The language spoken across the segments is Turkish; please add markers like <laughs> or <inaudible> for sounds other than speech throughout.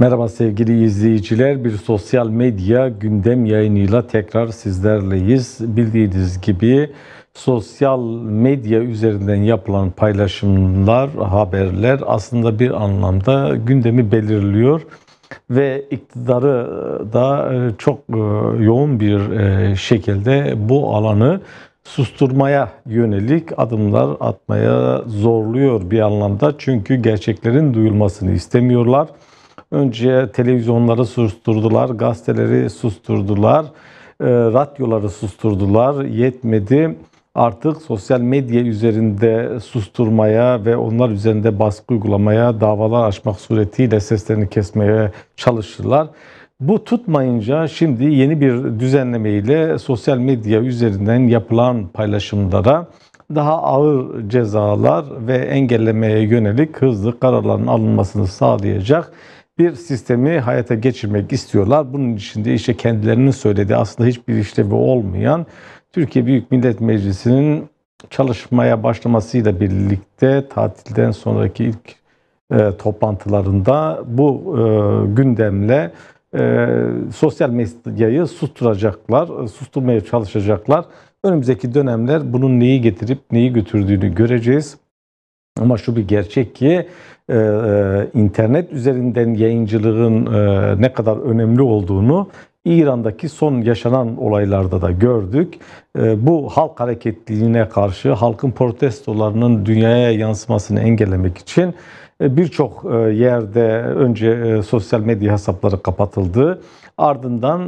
Merhaba sevgili izleyiciler. Bir sosyal medya gündem yayınıyla tekrar sizlerleyiz. Bildiğiniz gibi sosyal medya üzerinden yapılan paylaşımlar, haberler aslında bir anlamda gündemi belirliyor ve iktidarı e, da e, çok e, yoğun bir şekilde bu alanı susturmaya yönelik adımlar atmaya zorluyor bir anlamda. Çünkü gerçeklerin duyulmasını istemiyorlar Önce televizyonları susturdular, gazeteleri susturdular, e, radyoları susturdular. Yetmedi artık sosyal medya üzerinde susturmaya ve onlar üzerinde baskı uygulamaya, davalar açmak suretiyle seslerini kesmeye çalışırlar. Bu tutmayınca şimdi yeni bir düzenleme ile sosyal medya üzerinden yapılan paylaşımlara daha ağır cezalar ve engellemeye yönelik hızlı kararların alınmasını sağlayacak bir sistemi hayata geçirmek istiyorlar. Bunun için de işte kendilerinin söylediği aslında hiçbir işlevi olmayan Türkiye Büyük Millet Meclisi'nin çalışmaya başlamasıyla birlikte tatilden sonraki ilk e, toplantılarında bu e, gündemle e, sosyal medyayı susturacaklar, e, susturmaya çalışacaklar. Önümüzdeki dönemler bunun neyi getirip neyi götürdüğünü göreceğiz. Ama şu bir gerçek ki e, e, internet üzerinden yayıncılığın e, ne kadar önemli olduğunu İran'daki son yaşanan olaylarda da gördük. E, bu halk hareketliliğine karşı halkın protestolarının dünyaya yansımasını engellemek için e, birçok e, yerde önce e, sosyal medya hesapları kapatıldı. Ardından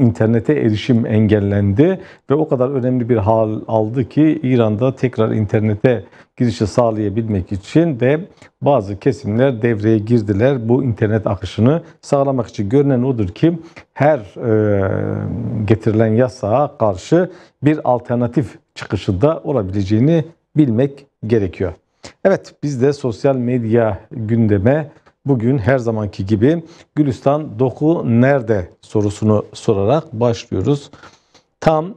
internete erişim engellendi ve o kadar önemli bir hal aldı ki İran'da tekrar internete girişi sağlayabilmek için de bazı kesimler devreye girdiler bu internet akışını sağlamak için. Görünen odur ki her getirilen yasağa karşı bir alternatif çıkışı da olabileceğini bilmek gerekiyor. Evet biz de sosyal medya gündeme bugün her zamanki gibi Gülistan doku nerede sorusunu sorarak başlıyoruz. Tam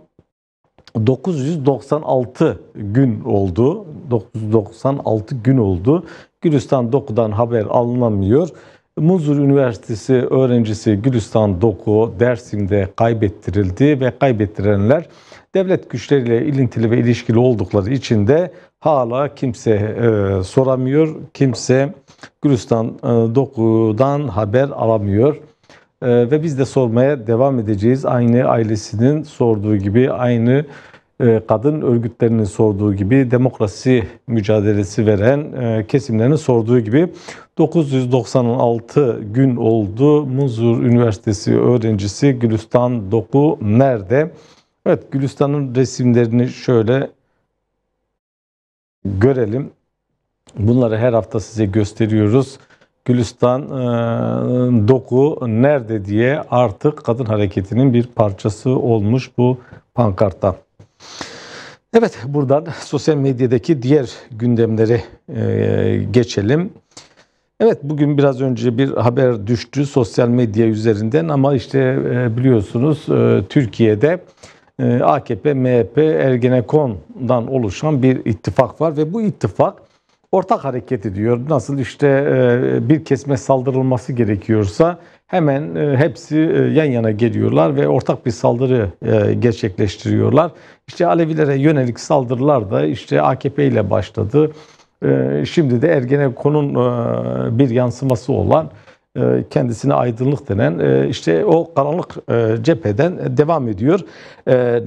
996 gün oldu. 996 gün oldu. Gülistan Doku'dan haber alınamıyor. Muzur Üniversitesi öğrencisi Gülistan Doku Dersim'de kaybettirildi ve kaybettirenler devlet güçleriyle ilintili ve ilişkili oldukları için de hala kimse e, soramıyor, kimse Gülistan e, Doku'dan haber alamıyor. E, ve biz de sormaya devam edeceğiz. Aynı ailesinin sorduğu gibi, aynı e, kadın örgütlerinin sorduğu gibi, demokrasi mücadelesi veren e, kesimlerin sorduğu gibi 996 gün oldu. Muzur Üniversitesi öğrencisi Gülistan Doku nerede? Evet Gülistan'ın resimlerini şöyle görelim. Bunları her hafta size gösteriyoruz. Gülistan e, doku nerede diye artık kadın hareketinin bir parçası olmuş bu pankarta. Evet buradan sosyal medyadaki diğer gündemleri e, geçelim. Evet bugün biraz önce bir haber düştü sosyal medya üzerinden ama işte e, biliyorsunuz Türkiye'de ee, AKP, MHP, Ergenekon'dan oluşan bir ittifak var ve bu ittifak ortak hareketi diyor. Nasıl işte e, bir kesme saldırılması gerekiyorsa hemen e, hepsi e, yan yana geliyorlar ve ortak bir saldırı gerçekleştiriyorlar. İşte Alevilere yönelik saldırılar da işte AKP ile başladı. Şimdi de Ergenekon'un bir yansıması olan e, kendisine aydınlık denen e, işte o karanlık e, cepheden devam ediyor.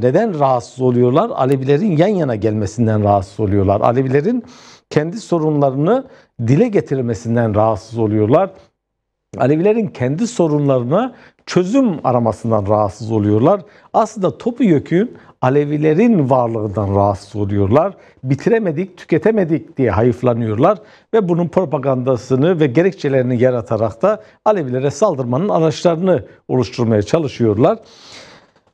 Neden rahatsız oluyorlar? Alevilerin yan yana gelmesinden rahatsız oluyorlar. Alevilerin kendi sorunlarını dile getirmesinden rahatsız oluyorlar. Alevilerin kendi sorunlarına çözüm aramasından rahatsız oluyorlar. Aslında topu topyekün Alevilerin varlığından rahatsız oluyorlar. Bitiremedik, tüketemedik diye hayıflanıyorlar ve bunun propagandasını ve gerekçelerini yaratarak da Alevilere saldırmanın araçlarını oluşturmaya çalışıyorlar.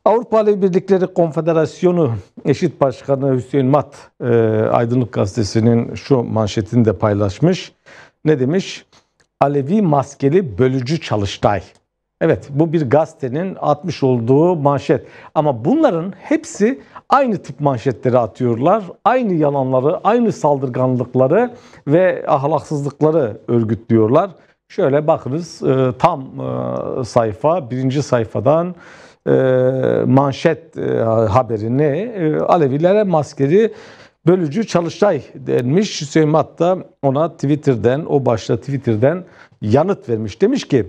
Avrupa Alevi Birlikleri Konfederasyonu eşit başkanı Hüseyin Mat e, Aydınlık Gazetesi'nin şu manşetini de paylaşmış. Ne demiş? Alevi maskeli bölücü çalıştay. Evet bu bir gazetenin atmış olduğu manşet. Ama bunların hepsi aynı tip manşetleri atıyorlar. Aynı yalanları, aynı saldırganlıkları ve ahlaksızlıkları örgütlüyorlar. Şöyle bakınız e, tam e, sayfa birinci sayfadan e, manşet haberini Alevilere maskeri bölücü Çalıştay denmiş. Hüseyin Mat da ona Twitter'den o başta Twitter'den yanıt vermiş. Demiş ki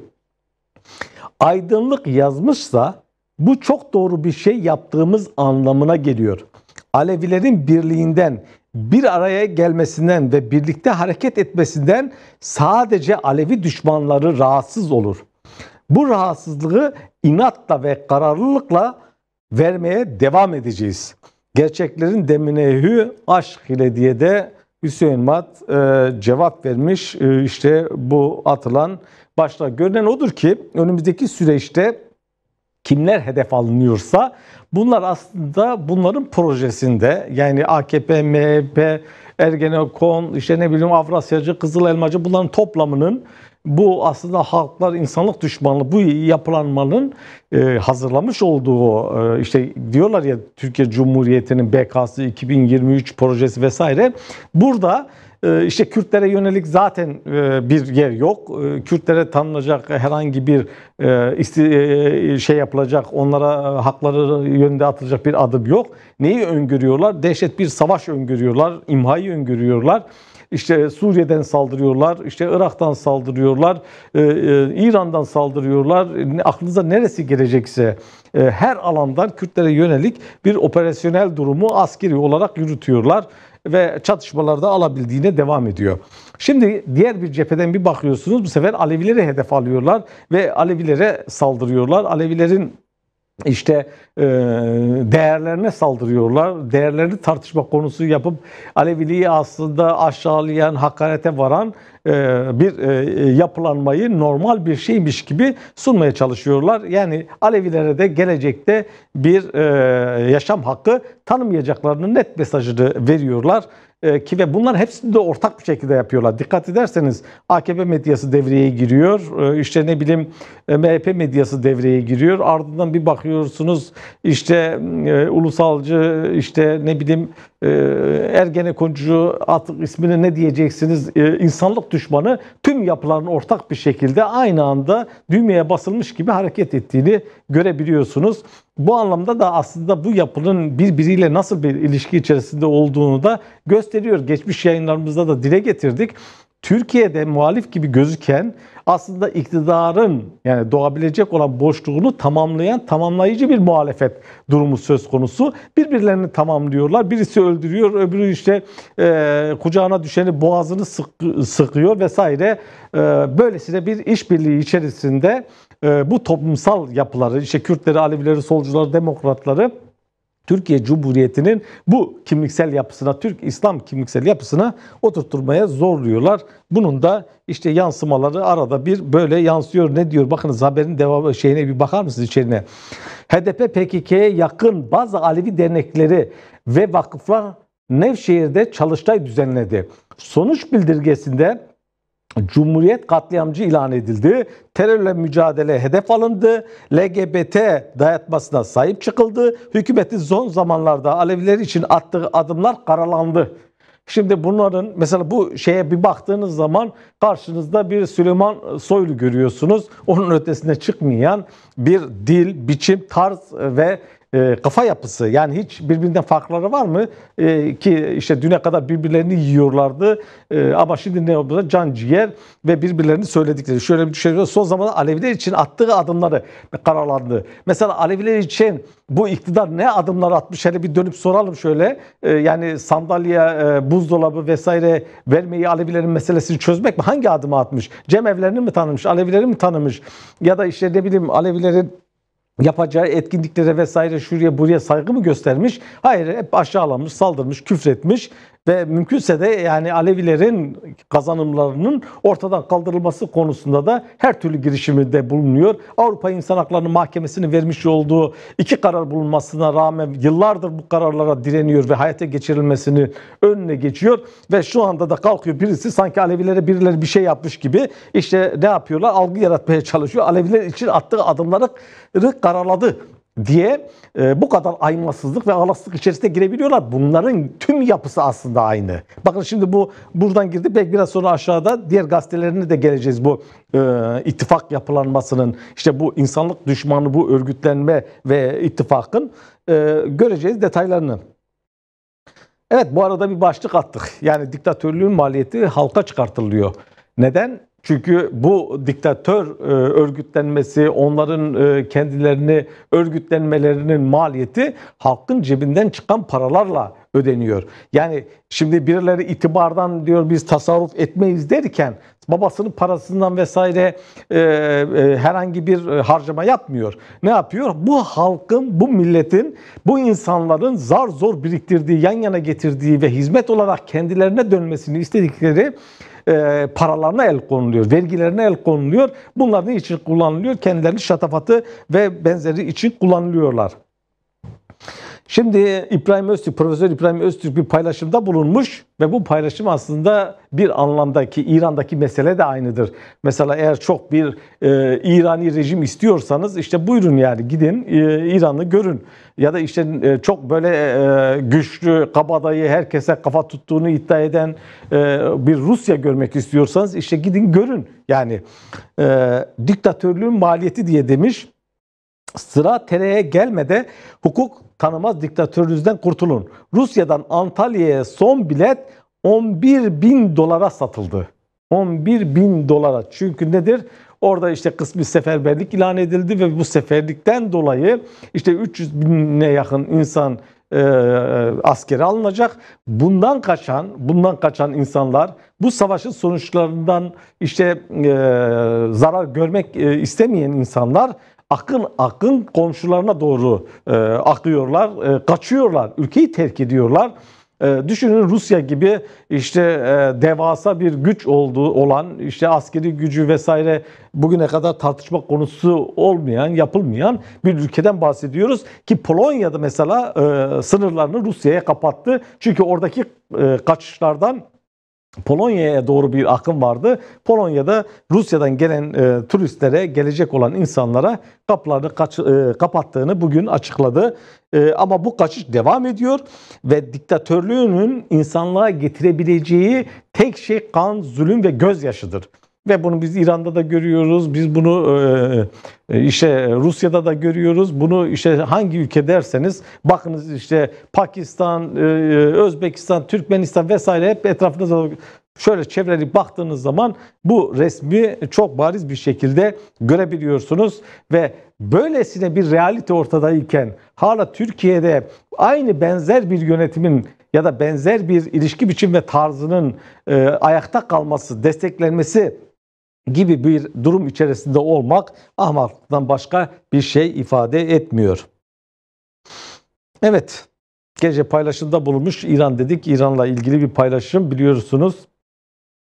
aydınlık yazmışsa bu çok doğru bir şey yaptığımız anlamına geliyor. Alevilerin birliğinden, bir araya gelmesinden ve birlikte hareket etmesinden sadece Alevi düşmanları rahatsız olur. Bu rahatsızlığı inatla ve kararlılıkla vermeye devam edeceğiz. Gerçeklerin deminehü aşk ile diye de Hüseyin Mat e, cevap vermiş e, işte bu atılan başlar. Görünen odur ki önümüzdeki süreçte kimler hedef alınıyorsa bunlar aslında bunların projesinde yani AKP, MHP, Ergenekon, işte ne bileyim Avrasyacı, Kızıl Elmacı bunların toplamının bu aslında halklar insanlık düşmanlığı bu yapılanmanın e, hazırlamış olduğu e, işte diyorlar ya Türkiye Cumhuriyeti'nin BK'sı 2023 projesi vesaire burada ee, işte Kürtlere yönelik zaten e, bir yer yok. Ee, Kürtlere tanınacak herhangi bir e, e, şey yapılacak, onlara hakları yönde atılacak bir adım yok. Neyi öngörüyorlar? Dehşet bir savaş öngörüyorlar, imhayı öngörüyorlar. İşte Suriye'den saldırıyorlar, işte Irak'tan saldırıyorlar, İran'dan saldırıyorlar. Aklınıza neresi gelecekse her alandan Kürtlere yönelik bir operasyonel durumu askeri olarak yürütüyorlar ve çatışmalarda alabildiğine devam ediyor. Şimdi diğer bir cepheden bir bakıyorsunuz bu sefer Alevileri hedef alıyorlar ve Alevilere saldırıyorlar. Alevilerin işte e, değerlerine saldırıyorlar. Değerlerini tartışma konusu yapıp Aleviliği aslında aşağılayan, hakarete varan e, bir e, yapılanmayı normal bir şeymiş gibi sunmaya çalışıyorlar. Yani Alevilere de gelecekte bir e, yaşam hakkı tanımayacaklarını net mesajını veriyorlar ki ve bunlar hepsini de ortak bir şekilde yapıyorlar. Dikkat ederseniz AKP medyası devreye giriyor. İşte ne bileyim MHP medyası devreye giriyor. Ardından bir bakıyorsunuz işte ulusalcı işte ne bileyim Ergenekoncu artık ismini ne diyeceksiniz e, insanlık düşmanı tüm yapıların ortak bir şekilde aynı anda düğmeye basılmış gibi hareket ettiğini görebiliyorsunuz. Bu anlamda da aslında bu yapının birbiriyle nasıl bir ilişki içerisinde olduğunu da gösteriyor. Geçmiş yayınlarımızda da dile getirdik. Türkiye'de muhalif gibi gözüken aslında iktidarın yani doğabilecek olan boşluğunu tamamlayan tamamlayıcı bir muhalefet durumu söz konusu. Birbirlerini tamamlıyorlar. Birisi öldürüyor, öbürü işte e, kucağına düşeni boğazını sık, sıkıyor vesaire. E, böylesine bir işbirliği içerisinde e, bu toplumsal yapıları, işte Kürtleri, Alevileri, solcuları, demokratları Türkiye Cumhuriyeti'nin bu kimliksel yapısına, Türk İslam kimliksel yapısına oturturmaya zorluyorlar. Bunun da işte yansımaları arada bir böyle yansıyor. Ne diyor? Bakınız haberin devamı şeyine bir bakar mısınız içerine? HDP PKK'ye yakın bazı Alevi dernekleri ve vakıflar Nevşehir'de çalıştay düzenledi. Sonuç bildirgesinde Cumhuriyet katliamcı ilan edildi. Terörle mücadele hedef alındı. LGBT dayatmasına sahip çıkıldı. Hükümetin son zamanlarda Aleviler için attığı adımlar karalandı. Şimdi bunların mesela bu şeye bir baktığınız zaman karşınızda bir Süleyman Soylu görüyorsunuz. Onun ötesine çıkmayan bir dil, biçim, tarz ve e, kafa yapısı yani hiç birbirinden farkları var mı? E, ki işte düne kadar birbirlerini yiyorlardı e, ama şimdi ne oldu? Can ciğer ve birbirlerini söyledikleri. Şöyle bir şey son zamanda Aleviler için attığı adımları kararlandı. Mesela Aleviler için bu iktidar ne adımlar atmış? Hele bir dönüp soralım şöyle. E, yani sandalye, e, buzdolabı vesaire vermeyi Alevilerin meselesini çözmek mi? Hangi adımı atmış? Cemevlerini mi tanımış? Alevileri mi tanımış? Ya da işte ne bileyim Alevilerin yapacağı etkinliklere vesaire şuraya buraya saygı mı göstermiş? Hayır hep aşağılamış, saldırmış, küfretmiş ve mümkünse de yani Alevilerin kazanımlarının ortadan kaldırılması konusunda da her türlü girişiminde bulunuyor. Avrupa İnsan Hakları Mahkemesi'nin vermiş olduğu iki karar bulunmasına rağmen yıllardır bu kararlara direniyor ve hayata geçirilmesini önüne geçiyor ve şu anda da kalkıyor birisi sanki Alevilere birileri bir şey yapmış gibi işte ne yapıyorlar algı yaratmaya çalışıyor. Aleviler için attığı adımları kararladı diye e, bu kadar aymazsızlık ve ağlasızlık içerisinde girebiliyorlar. Bunların tüm yapısı aslında aynı. Bakın şimdi bu buradan girdi. Belki biraz sonra aşağıda diğer gazetelerine de geleceğiz. Bu e, ittifak yapılanmasının işte bu insanlık düşmanı bu örgütlenme ve ittifakın e, göreceğiz detaylarını. Evet bu arada bir başlık attık. Yani diktatörlüğün maliyeti halka çıkartılıyor. Neden? Çünkü bu diktatör e, örgütlenmesi, onların e, kendilerini örgütlenmelerinin maliyeti halkın cebinden çıkan paralarla ödeniyor. Yani şimdi birileri itibardan diyor biz tasarruf etmeyiz derken babasının parasından vesaire e, e, herhangi bir e, harcama yapmıyor. Ne yapıyor? Bu halkın, bu milletin, bu insanların zar zor biriktirdiği, yan yana getirdiği ve hizmet olarak kendilerine dönmesini istedikleri e, paralarına el konuluyor, vergilerine el konuluyor. Bunlar ne için kullanılıyor? Kendilerini şatafatı ve benzeri için kullanılıyorlar. Şimdi İbrahim Öztürk, Profesör İbrahim Öztürk bir paylaşımda bulunmuş ve bu paylaşım aslında bir anlamdaki İran'daki mesele de aynıdır. Mesela eğer çok bir e, İrani rejim istiyorsanız işte buyurun yani gidin e, İran'ı görün. Ya da işte e, çok böyle e, güçlü, kabadayı herkese kafa tuttuğunu iddia eden e, bir Rusya görmek istiyorsanız işte gidin görün. Yani e, diktatörlüğün maliyeti diye demiş sıra tereye gelmede hukuk tanımaz diktatörünüzden kurtulun. Rusya'dan Antalya'ya son bilet 11 bin dolara satıldı. 11 bin dolara. Çünkü nedir? Orada işte kısmi seferberlik ilan edildi ve bu seferlikten dolayı işte 300 bine yakın insan e, askere alınacak. Bundan kaçan, bundan kaçan insanlar bu savaşın sonuçlarından işte e, zarar görmek e, istemeyen insanlar akın akın komşularına doğru e, akıyorlar, e, kaçıyorlar, ülkeyi terk ediyorlar. E, düşünün Rusya gibi işte e, devasa bir güç olduğu olan işte askeri gücü vesaire bugüne kadar tartışma konusu olmayan, yapılmayan bir ülkeden bahsediyoruz ki Polonya'da mesela e, sınırlarını Rusya'ya kapattı. Çünkü oradaki e, kaçışlardan Polonya'ya doğru bir akım vardı. Polonya'da Rusya'dan gelen e, turistlere, gelecek olan insanlara kapılarını kaç, e, kapattığını bugün açıkladı. E, ama bu kaçış devam ediyor ve diktatörlüğünün insanlığa getirebileceği tek şey kan, zulüm ve gözyaşıdır. Ve bunu biz İran'da da görüyoruz, biz bunu e, e, e işte e, Rusya'da da görüyoruz. Bunu işte hangi ülke derseniz bakınız işte Pakistan, e, Özbekistan, Türkmenistan vesaire hep etrafınızda şöyle çevreli baktığınız zaman bu resmi çok bariz bir şekilde görebiliyorsunuz ve böylesine bir realite ortadayken hala Türkiye'de aynı benzer bir yönetimin ya da benzer bir ilişki biçim ve tarzının e, ayakta kalması, desteklenmesi gibi bir durum içerisinde olmak ahmaklıktan başka bir şey ifade etmiyor. Evet, gece paylaşımda bulunmuş İran dedik. İran'la ilgili bir paylaşım biliyorsunuz.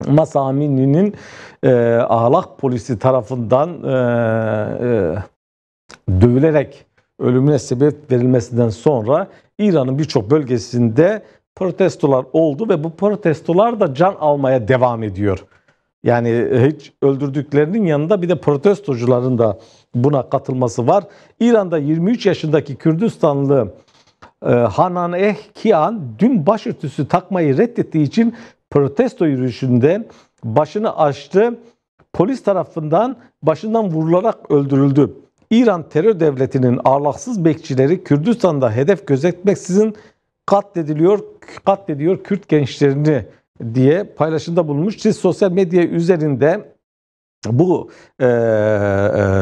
Masami'nin e, ahlak polisi tarafından e, e, dövülerek ölümüne sebep verilmesinden sonra İran'ın birçok bölgesinde protestolar oldu ve bu protestolar da can almaya devam ediyor. Yani hiç öldürdüklerinin yanında bir de protestocuların da buna katılması var. İran'da 23 yaşındaki Kürdistanlı e, Hanan Ehkian dün başörtüsü takmayı reddettiği için protesto yürüyüşünde başını açtı. Polis tarafından başından vurularak öldürüldü. İran terör devletinin ağlaksız bekçileri Kürdistan'da hedef gözetmeksizin katlediliyor, katlediyor Kürt gençlerini diye paylaşımda bulunmuş. Siz sosyal medya üzerinde bu e, e,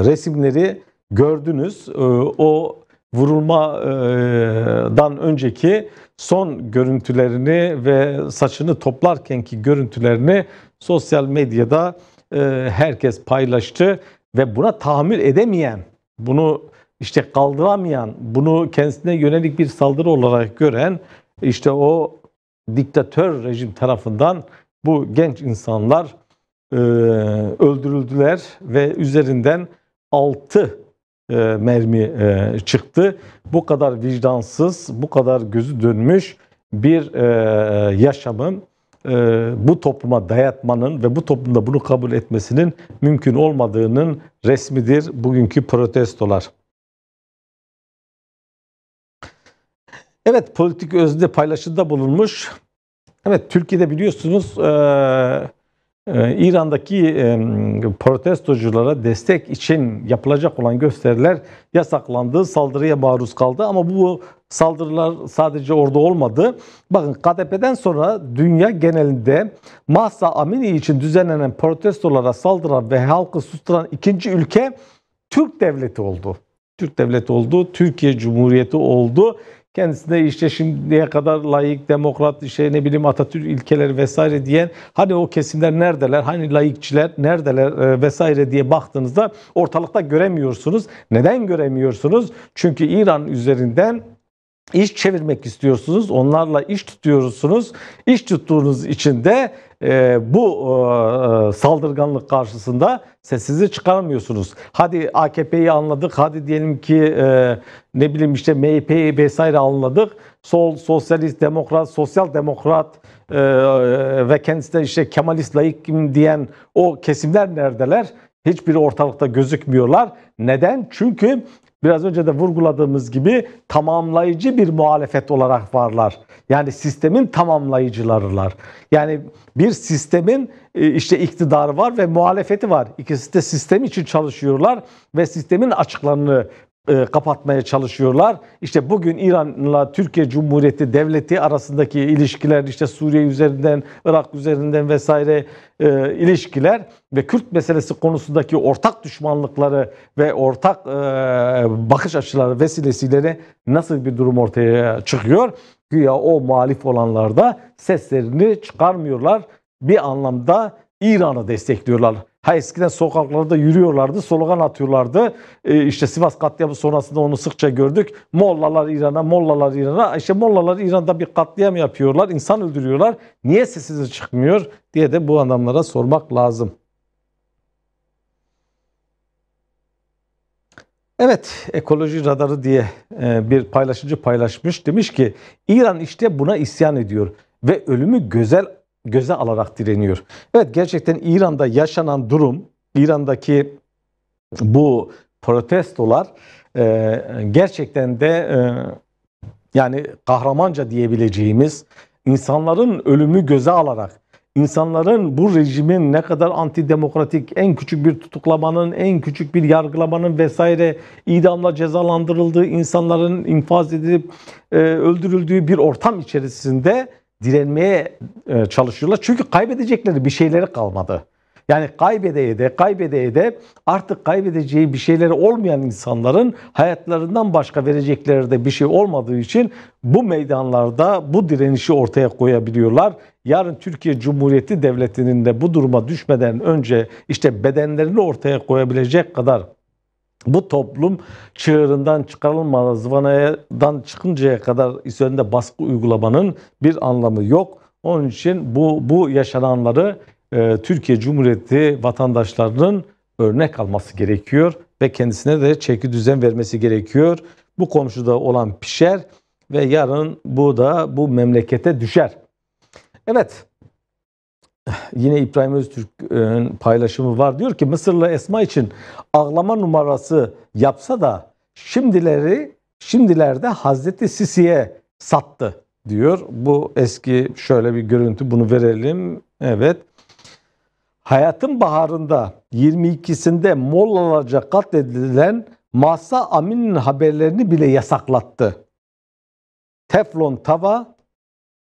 resimleri gördünüz. E, o vurulmadan önceki son görüntülerini ve saçını toplarkenki görüntülerini sosyal medyada e, herkes paylaştı ve buna tahammül edemeyen, bunu işte kaldıramayan, bunu kendisine yönelik bir saldırı olarak gören işte o diktatör rejim tarafından bu genç insanlar e, öldürüldüler ve üzerinden 6 e, mermi e, çıktı. Bu kadar vicdansız, bu kadar gözü dönmüş bir e, yaşamın e, bu topluma dayatmanın ve bu toplumda bunu kabul etmesinin mümkün olmadığının resmidir bugünkü protestolar. Evet politik özde paylaşımda bulunmuş. Evet Türkiye'de biliyorsunuz e, e, İran'daki e, protestoculara destek için yapılacak olan gösteriler yasaklandı, saldırıya maruz kaldı ama bu saldırılar sadece orada olmadı. Bakın KDP'den sonra dünya genelinde Mahsa Amini için düzenlenen protestolara saldıran ve halkı susturan ikinci ülke Türk devleti oldu. Türk devleti oldu, Türkiye Cumhuriyeti oldu kendisine işte şimdiye kadar layık, demokrat, işte ne bileyim Atatürk ilkeleri vesaire diyen hani o kesimler neredeler, hani layıkçiler neredeler e, vesaire diye baktığınızda ortalıkta göremiyorsunuz. Neden göremiyorsunuz? Çünkü İran üzerinden iş çevirmek istiyorsunuz. Onlarla iş tutuyorsunuz. İş tuttuğunuz için de ee, bu e, e, saldırganlık karşısında sessizi çıkaramıyorsunuz. Hadi AKP'yi anladık, hadi diyelim ki e, ne bileyim işte MHP'yi vesaire anladık. Sol, sosyalist, demokrat, sosyal demokrat ve kendisi de işte Kemalist layık diyen o kesimler neredeler? Hiçbir ortalıkta gözükmüyorlar. Neden? Çünkü biraz önce de vurguladığımız gibi tamamlayıcı bir muhalefet olarak varlar. Yani sistemin tamamlayıcılarılar. Yani bir sistemin e, işte iktidarı var ve muhalefeti var. İkisi de sistem için çalışıyorlar ve sistemin açıklarını e, kapatmaya çalışıyorlar. İşte bugün İran'la Türkiye Cumhuriyeti devleti arasındaki ilişkiler işte Suriye üzerinden, Irak üzerinden vesaire e, ilişkiler ve Kürt meselesi konusundaki ortak düşmanlıkları ve ortak e, bakış açıları vesilesiyle nasıl bir durum ortaya çıkıyor? Güya o muhalif olanlarda seslerini çıkarmıyorlar. Bir anlamda İran'ı destekliyorlar. Ha eskiden sokaklarda yürüyorlardı, slogan atıyorlardı. E, işte Sivas katliamı sonrasında onu sıkça gördük. Mollalar İran'a, mollalar İran'a. İşte mollalar İran'da bir katliam yapıyorlar, insan öldürüyorlar. Niye sesiniz çıkmıyor diye de bu adamlara sormak lazım. Evet, ekoloji radarı diye e, bir paylaşıcı paylaşmış. Demiş ki İran işte buna isyan ediyor ve ölümü güzel göze alarak direniyor. Evet gerçekten İran'da yaşanan durum, İran'daki bu protestolar e, gerçekten de e, yani kahramanca diyebileceğimiz insanların ölümü göze alarak insanların bu rejimin ne kadar antidemokratik, en küçük bir tutuklamanın, en küçük bir yargılamanın vesaire idamla cezalandırıldığı, insanların infaz edilip e, öldürüldüğü bir ortam içerisinde direnmeye e, çalışıyorlar. Çünkü kaybedecekleri bir şeyleri kalmadı. Yani kaybedeye de kaybedeye de artık kaybedeceği bir şeyleri olmayan insanların hayatlarından başka verecekleri de bir şey olmadığı için bu meydanlarda bu direnişi ortaya koyabiliyorlar. Yarın Türkiye Cumhuriyeti Devleti'nin de bu duruma düşmeden önce işte bedenlerini ortaya koyabilecek kadar bu toplum çığırından çıkarılmadan, zıvanayadan çıkıncaya kadar üzerinde baskı uygulamanın bir anlamı yok. Onun için bu, bu yaşananları e, Türkiye Cumhuriyeti vatandaşlarının örnek alması gerekiyor ve kendisine de çeki düzen vermesi gerekiyor. Bu komşuda olan pişer ve yarın bu da bu memlekete düşer. Evet yine İbrahim Öztürk'ün paylaşımı var. Diyor ki Mısırlı Esma için ağlama numarası yapsa da şimdileri şimdilerde Hazreti Sisi'ye sattı diyor. Bu eski şöyle bir görüntü bunu verelim. Evet. Hayatın baharında 22'sinde Mollalarca katledilen Masa Amin'in haberlerini bile yasaklattı. Teflon tava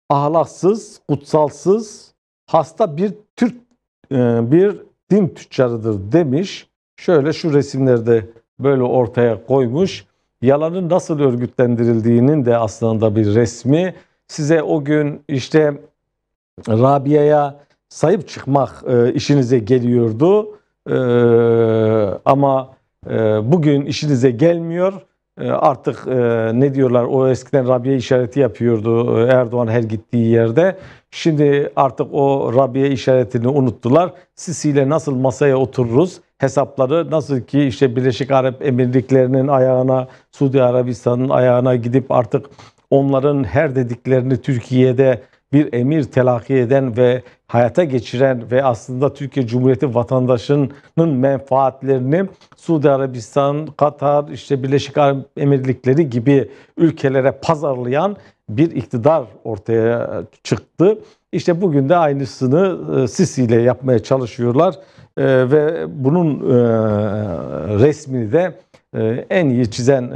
ahlaksız, kutsalsız, hasta bir Türk e, bir din tüccarıdır demiş. Şöyle şu resimlerde böyle ortaya koymuş. Yalanın nasıl örgütlendirildiğinin de aslında bir resmi. Size o gün işte Rabia'ya sayıp çıkmak e, işinize geliyordu. E, ama bugün işinize gelmiyor. Ee, artık e, ne diyorlar o eskiden Rabia işareti yapıyordu e, Erdoğan her gittiği yerde. Şimdi artık o Rabia işaretini unuttular. Sisi ile nasıl masaya otururuz? Hesapları nasıl ki işte Birleşik Arap Emirlikleri'nin ayağına, Suudi Arabistan'ın ayağına gidip artık onların her dediklerini Türkiye'de bir emir telakki eden ve hayata geçiren ve aslında Türkiye Cumhuriyeti vatandaşının menfaatlerini Suudi Arabistan, Katar, işte Birleşik Arap Emirlikleri gibi ülkelere pazarlayan bir iktidar ortaya çıktı. İşte bugün de aynısını e, Sisi ile yapmaya çalışıyorlar e, ve bunun e, resmini de en iyi çizen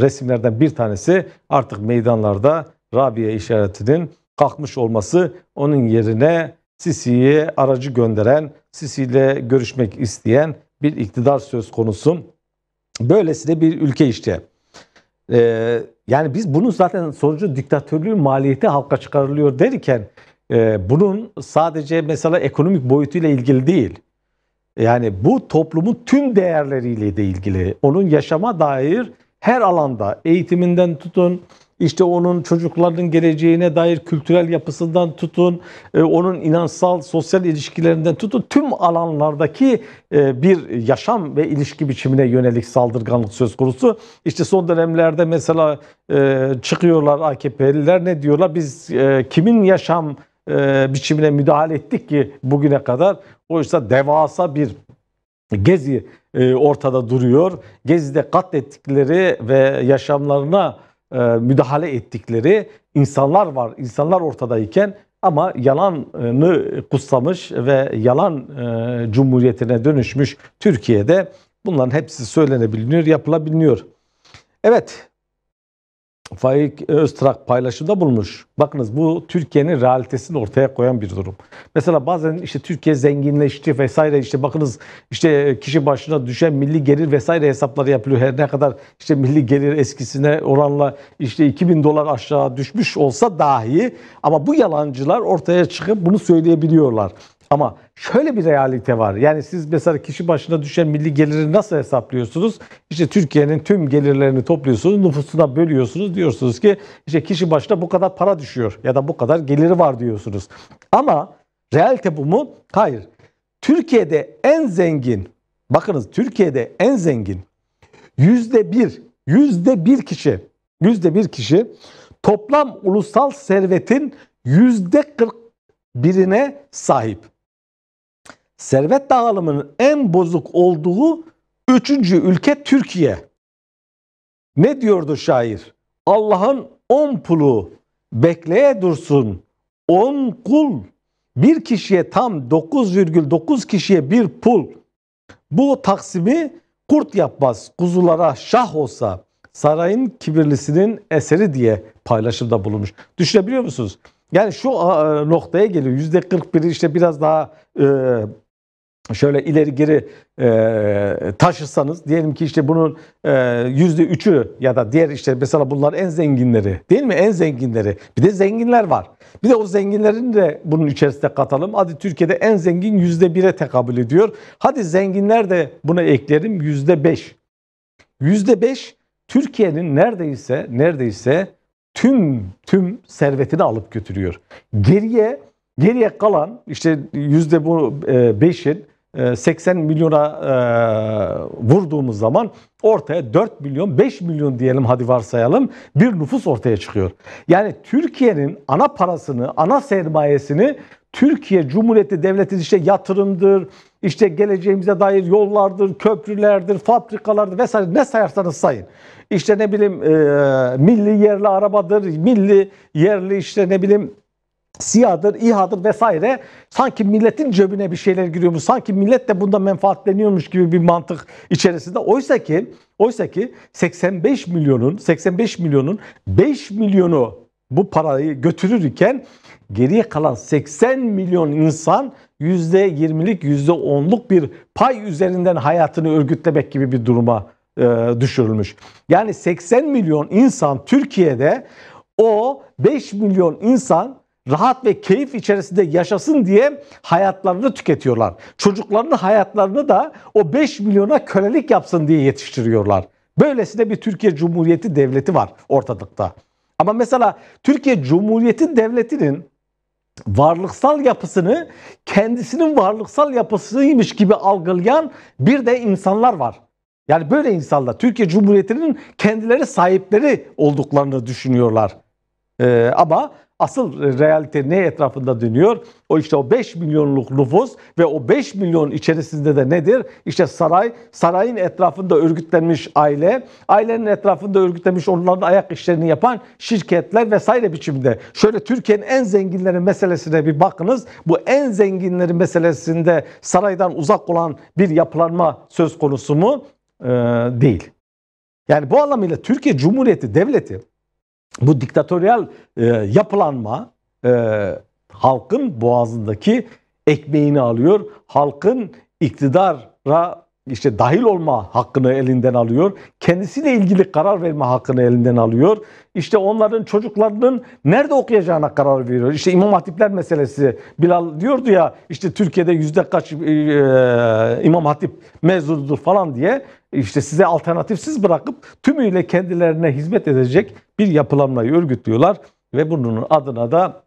resimlerden bir tanesi artık meydanlarda Rabia işaretinin kalkmış olması onun yerine Sisi'ye aracı gönderen, Sisi ile görüşmek isteyen bir iktidar söz konusu. Böylesine bir ülke işte. Ee, yani biz bunun zaten sonucu diktatörlüğün maliyeti halka çıkarılıyor derken e, bunun sadece mesela ekonomik boyutuyla ilgili değil. Yani bu toplumun tüm değerleriyle de ilgili. Onun yaşama dair her alanda eğitiminden tutun, işte onun çocuklarının geleceğine dair kültürel yapısından tutun, e, onun inansal, sosyal ilişkilerinden tutun tüm alanlardaki e, bir yaşam ve ilişki biçimine yönelik saldırganlık söz konusu. İşte son dönemlerde mesela e, çıkıyorlar AKP'liler ne diyorlar? Biz kimin yaşam biçimine müdahale ettik ki bugüne kadar? Oysa devasa bir gezi ortada duruyor. Gezi'de katlettikleri ve yaşamlarına e, müdahale ettikleri insanlar var. İnsanlar ortadayken ama yalanını kutsamış ve yalan e, cumhuriyetine dönüşmüş Türkiye'de bunların hepsi söylenebiliyor, yapılabiliyor. Evet, Faik Öztrak paylaşımda bulmuş. Bakınız bu Türkiye'nin realitesini ortaya koyan bir durum. Mesela bazen işte Türkiye zenginleşti vesaire işte bakınız işte kişi başına düşen milli gelir vesaire hesapları yapılıyor. Her ne kadar işte milli gelir eskisine oranla işte 2000 dolar aşağı düşmüş olsa dahi ama bu yalancılar ortaya çıkıp bunu söyleyebiliyorlar. Ama şöyle bir realite var. Yani siz mesela kişi başına düşen milli geliri nasıl hesaplıyorsunuz? İşte Türkiye'nin tüm gelirlerini topluyorsunuz, nüfusuna bölüyorsunuz. Diyorsunuz ki işte kişi başına bu kadar para düşüyor ya da bu kadar geliri var diyorsunuz. Ama realite bu mu? Hayır. Türkiye'de en zengin, bakınız Türkiye'de en zengin yüzde bir, yüzde bir kişi, yüzde bir kişi toplam ulusal servetin yüzde kırk birine sahip servet dağılımının en bozuk olduğu üçüncü ülke Türkiye. Ne diyordu şair? Allah'ın on pulu bekleye dursun. On kul bir kişiye tam 9,9 kişiye bir pul. Bu taksimi kurt yapmaz kuzulara şah olsa sarayın kibirlisinin eseri diye paylaşımda bulunmuş. Düşünebiliyor musunuz? Yani şu e, noktaya geliyor. Yüzde 41 işte biraz daha e, şöyle ileri geri e, taşırsanız diyelim ki işte bunun e, yüzde üçü ya da diğer işte mesela bunlar en zenginleri değil mi en zenginleri bir de zenginler var bir de o zenginlerin de bunun içerisinde katalım hadi Türkiye'de en zengin yüzde bire tekabül ediyor hadi zenginler de buna eklerim yüzde beş yüzde beş Türkiye'nin neredeyse neredeyse tüm tüm servetini alıp götürüyor geriye Geriye kalan işte yüzde bu e, beşin 80 ee, milyona e, vurduğumuz zaman ortaya 4 milyon 5 milyon diyelim hadi varsayalım bir nüfus ortaya çıkıyor. Yani Türkiye'nin ana parasını, ana sermayesini Türkiye Cumhuriyeti Devleti işte yatırımdır, işte geleceğimize dair yollardır, köprülerdir, fabrikalardır vesaire ne sayarsanız sayın. İşte ne bileyim e, milli yerli arabadır, milli yerli işte ne bileyim SİHA'dır, İHA'dır vesaire sanki milletin cebine bir şeyler giriyormuş, sanki millet de bundan menfaatleniyormuş gibi bir mantık içerisinde. Oysa ki, oysa ki 85 milyonun, 85 milyonun 5 milyonu bu parayı götürür iken geriye kalan 80 milyon insan %20'lik, %10'luk bir pay üzerinden hayatını örgütlemek gibi bir duruma e, düşürülmüş. Yani 80 milyon insan Türkiye'de o 5 milyon insan rahat ve keyif içerisinde yaşasın diye hayatlarını tüketiyorlar. Çocuklarının hayatlarını da o 5 milyona kölelik yapsın diye yetiştiriyorlar. Böylesine bir Türkiye Cumhuriyeti Devleti var ortalıkta. Ama mesela Türkiye Cumhuriyeti Devleti'nin varlıksal yapısını kendisinin varlıksal yapısıymış gibi algılayan bir de insanlar var. Yani böyle insanlar Türkiye Cumhuriyeti'nin kendileri sahipleri olduklarını düşünüyorlar. Ee, ama asıl realite ne etrafında dönüyor? O işte o 5 milyonluk nüfus ve o 5 milyon içerisinde de nedir? İşte saray, sarayın etrafında örgütlenmiş aile, ailenin etrafında örgütlenmiş onların ayak işlerini yapan şirketler vesaire biçimde. Şöyle Türkiye'nin en zenginlerin meselesine bir bakınız. Bu en zenginlerin meselesinde saraydan uzak olan bir yapılanma söz konusu mu? Ee, değil. Yani bu anlamıyla Türkiye Cumhuriyeti Devleti bu diktatöryal e, yapılanma e, halkın boğazındaki ekmeğini alıyor. Halkın iktidara işte dahil olma hakkını elinden alıyor. Kendisiyle ilgili karar verme hakkını elinden alıyor. İşte onların çocuklarının nerede okuyacağına karar veriyor. İşte İmam Hatipler meselesi. Bilal diyordu ya işte Türkiye'de yüzde kaç e, e İmam Hatip mezunudur falan diye işte size alternatifsiz bırakıp tümüyle kendilerine hizmet edecek bir yapılanmayı örgütlüyorlar ve bunun adına da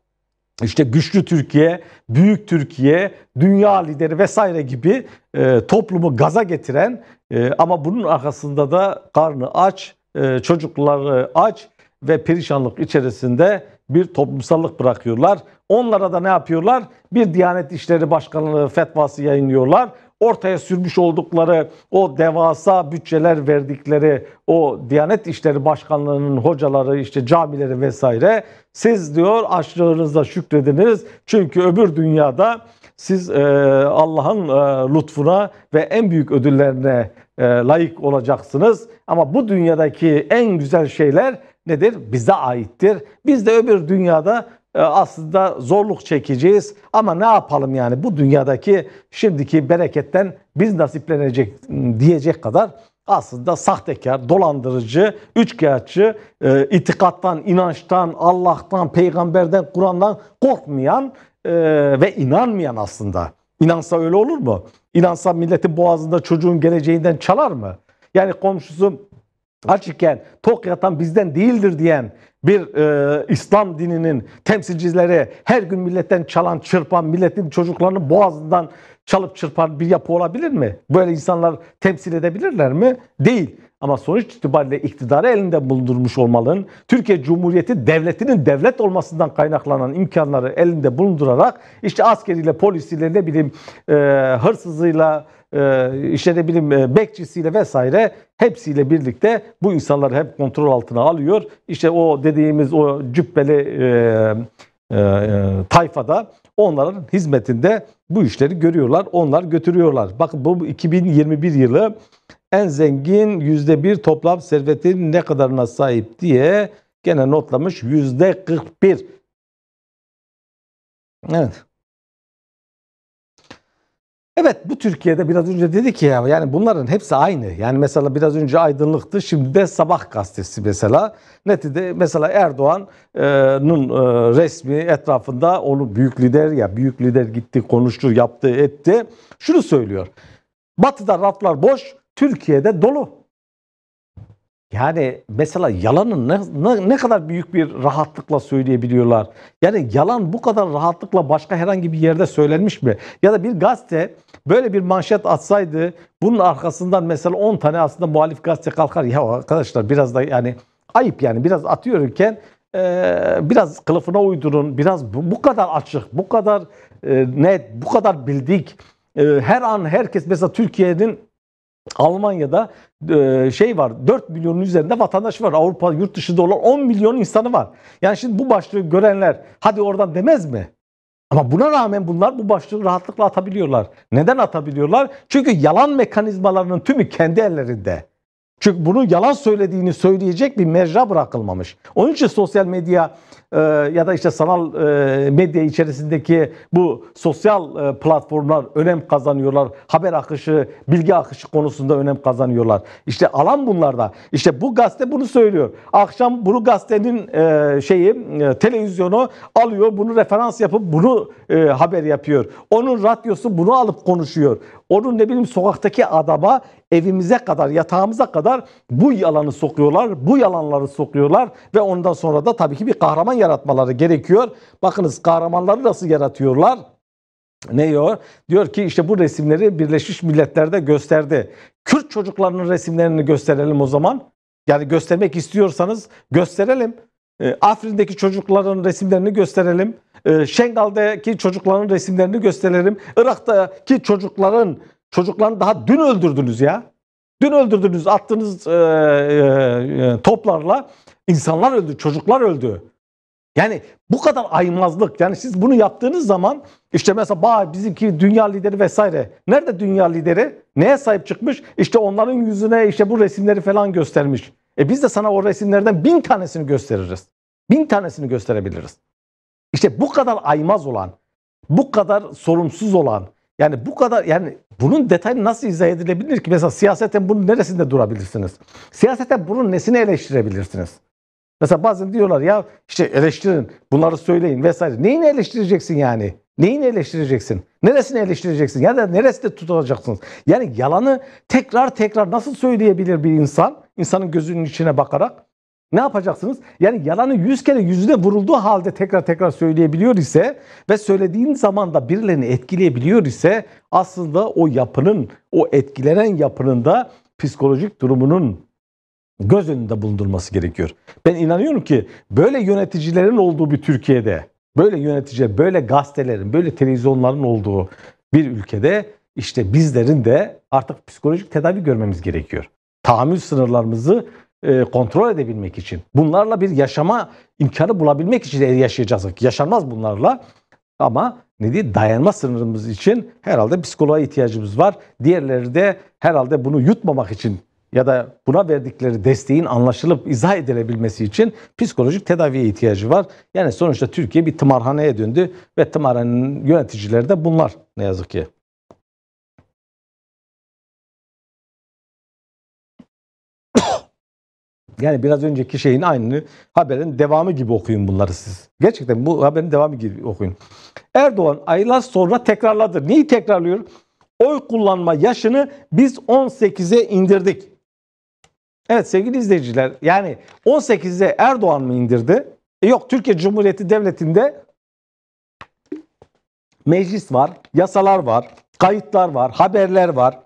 işte güçlü Türkiye, büyük Türkiye, dünya lideri vesaire gibi e, toplumu gaza getiren e, ama bunun arkasında da karnı aç, e, çocukları aç ve perişanlık içerisinde bir toplumsallık bırakıyorlar. Onlara da ne yapıyorlar? Bir Diyanet İşleri Başkanlığı fetvası yayınlıyorlar ortaya sürmüş oldukları o devasa bütçeler verdikleri o Diyanet İşleri Başkanlığı'nın hocaları işte camileri vesaire siz diyor açlığınızda şükrediniz çünkü öbür dünyada siz e, Allah'ın e, lütfuna ve en büyük ödüllerine e, layık olacaksınız. Ama bu dünyadaki en güzel şeyler nedir? Bize aittir. Biz de öbür dünyada e, aslında zorluk çekeceğiz. Ama ne yapalım yani bu dünyadaki şimdiki bereketten biz nasiplenecek diyecek kadar aslında sahtekar, dolandırıcı, üçkağıtçı, e, itikattan, inançtan, Allah'tan, peygamberden, Kur'an'dan korkmayan e, ve inanmayan aslında. İnansa öyle olur mu? İnansa milletin boğazında çocuğun geleceğinden çalar mı? Yani komşusu açıkken tok yatan bizden değildir diyen bir e, İslam dininin temsilcileri her gün milletten çalan, çırpan, milletin çocuklarını boğazından çalıp çırpan bir yapı olabilir mi? Böyle insanlar temsil edebilirler mi? Değil. Ama sonuç itibariyle iktidarı elinde bulundurmuş olmalının, Türkiye Cumhuriyeti devletinin devlet olmasından kaynaklanan imkanları elinde bulundurarak işte askeriyle, polisiyle, ne bileyim e, hırsızıyla, e, işte ne bileyim e, bekçisiyle vesaire hepsiyle birlikte bu insanları hep kontrol altına alıyor. İşte o dediğimiz o cübbeli e, e, e tayfada onların hizmetinde bu işleri görüyorlar. Onlar götürüyorlar. Bakın bu 2021 yılı en zengin %1 toplam servetin ne kadarına sahip diye gene notlamış %41. Evet. Evet bu Türkiye'de biraz önce dedik ya yani bunların hepsi aynı. Yani mesela biraz önce aydınlıktı şimdi de sabah gazetesi mesela. Neticede mesela Erdoğan'ın e, e, resmi etrafında onu büyük lider ya büyük lider gitti konuştu yaptı etti. Şunu söylüyor. Batı'da raflar boş Türkiye'de dolu. Yani mesela yalanın ne, ne, ne kadar büyük bir rahatlıkla söyleyebiliyorlar. Yani yalan bu kadar rahatlıkla başka herhangi bir yerde söylenmiş mi? Ya da bir gazete böyle bir manşet atsaydı bunun arkasından mesela 10 tane aslında muhalif gazete kalkar. Ya arkadaşlar biraz da yani ayıp yani biraz atıyorken ee, biraz kılıfına uydurun, biraz bu, bu kadar açık, bu kadar e, net, bu kadar bildik. E, her an herkes mesela Türkiye'nin Almanya'da e, şey var 4 milyonun üzerinde vatandaş var. Avrupa yurt dışında olan 10 milyon insanı var. Yani şimdi bu başlığı görenler hadi oradan demez mi? Ama buna rağmen bunlar bu başlığı rahatlıkla atabiliyorlar. Neden atabiliyorlar? Çünkü yalan mekanizmalarının tümü kendi ellerinde. Çünkü bunu yalan söylediğini söyleyecek bir mecra bırakılmamış. Onun için sosyal medya ee, ya da işte sanal e, medya içerisindeki bu sosyal e, platformlar önem kazanıyorlar. Haber akışı, bilgi akışı konusunda önem kazanıyorlar. İşte alan bunlarda. İşte bu gazete bunu söylüyor. Akşam bunu gazetenin e, şeyi televizyonu alıyor. Bunu referans yapıp bunu haber yapıyor. Onun radyosu bunu alıp konuşuyor. Onun ne bileyim sokaktaki adaba evimize kadar, yatağımıza kadar bu yalanı sokuyorlar, bu yalanları sokuyorlar ve ondan sonra da tabii ki bir kahraman yaratmaları gerekiyor. Bakınız kahramanları nasıl yaratıyorlar? Ne diyor? Diyor ki işte bu resimleri Birleşmiş Milletler'de gösterdi. Kürt çocuklarının resimlerini gösterelim o zaman. Yani göstermek istiyorsanız gösterelim. E, Afrin'deki çocukların resimlerini gösterelim. Ee, Şengal'deki çocukların resimlerini gösterelim. Irak'taki çocukların çocuklarını daha dün öldürdünüz ya. Dün öldürdünüz, attığınız e, e, e, toplarla insanlar öldü, çocuklar öldü. Yani bu kadar aymazlık. Yani siz bunu yaptığınız zaman işte mesela bah bizimki dünya lideri vesaire. Nerede dünya lideri? Neye sahip çıkmış? İşte onların yüzüne işte bu resimleri falan göstermiş. E biz de sana o resimlerden bin tanesini gösteririz. Bin tanesini gösterebiliriz. İşte bu kadar aymaz olan, bu kadar sorumsuz olan, yani bu kadar yani bunun detayını nasıl izah edilebilir ki? Mesela siyaseten bunun neresinde durabilirsiniz? Siyaseten bunun nesini eleştirebilirsiniz? Mesela bazen diyorlar ya işte eleştirin, bunları söyleyin vesaire. Neyini eleştireceksin yani? Neyini eleştireceksin? Neresini eleştireceksin? Ya da neresinde tutulacaksınız? Yani yalanı tekrar tekrar nasıl söyleyebilir bir insan? insanın gözünün içine bakarak ne yapacaksınız? Yani yalanı yüz kere yüzüne vurulduğu halde tekrar tekrar söyleyebiliyor ise ve söylediğin zaman da birilerini etkileyebiliyor ise aslında o yapının, o etkilenen yapının da psikolojik durumunun göz önünde bulundurulması gerekiyor. Ben inanıyorum ki böyle yöneticilerin olduğu bir Türkiye'de, böyle yönetici, böyle gazetelerin, böyle televizyonların olduğu bir ülkede işte bizlerin de artık psikolojik tedavi görmemiz gerekiyor tahammül sınırlarımızı e, kontrol edebilmek için, bunlarla bir yaşama imkanı bulabilmek için yaşayacağız. Yaşanmaz bunlarla ama ne diye dayanma sınırımız için herhalde psikoloğa ihtiyacımız var. Diğerleri de herhalde bunu yutmamak için ya da buna verdikleri desteğin anlaşılıp izah edilebilmesi için psikolojik tedaviye ihtiyacı var. Yani sonuçta Türkiye bir tımarhaneye döndü ve tımarhanenin yöneticileri de bunlar ne yazık ki. Yani biraz önceki şeyin aynı haberin devamı gibi okuyun bunları siz. Gerçekten bu haberin devamı gibi okuyun. Erdoğan aylar sonra tekrarladı. Neyi tekrarlıyor? Oy kullanma yaşını biz 18'e indirdik. Evet sevgili izleyiciler yani 18'e Erdoğan mı indirdi? E yok Türkiye Cumhuriyeti Devleti'nde meclis var, yasalar var, kayıtlar var, haberler var.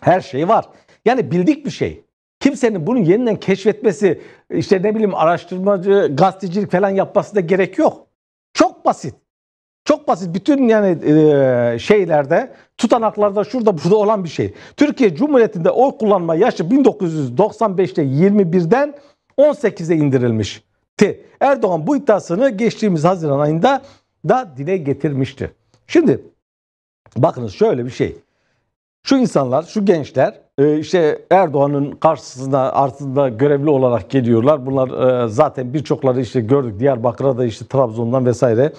Her şey var. Yani bildik bir şey. Kimsenin bunu yeniden keşfetmesi, işte ne bileyim araştırmacı, gazetecilik falan yapması da gerek yok. Çok basit. Çok basit. Bütün yani e, şeylerde, tutanaklarda şurada burada olan bir şey. Türkiye Cumhuriyeti'nde oy kullanma yaşı 1995'te 21'den 18'e indirilmiş. Erdoğan bu iddiasını geçtiğimiz Haziran ayında da dile getirmişti. Şimdi bakınız şöyle bir şey. Şu insanlar, şu gençler ee, işte Erdoğan'ın karşısına artısında görevli olarak geliyorlar. Bunlar e, zaten birçokları işte gördük. Diyarbakır'a da işte Trabzon'dan vesaire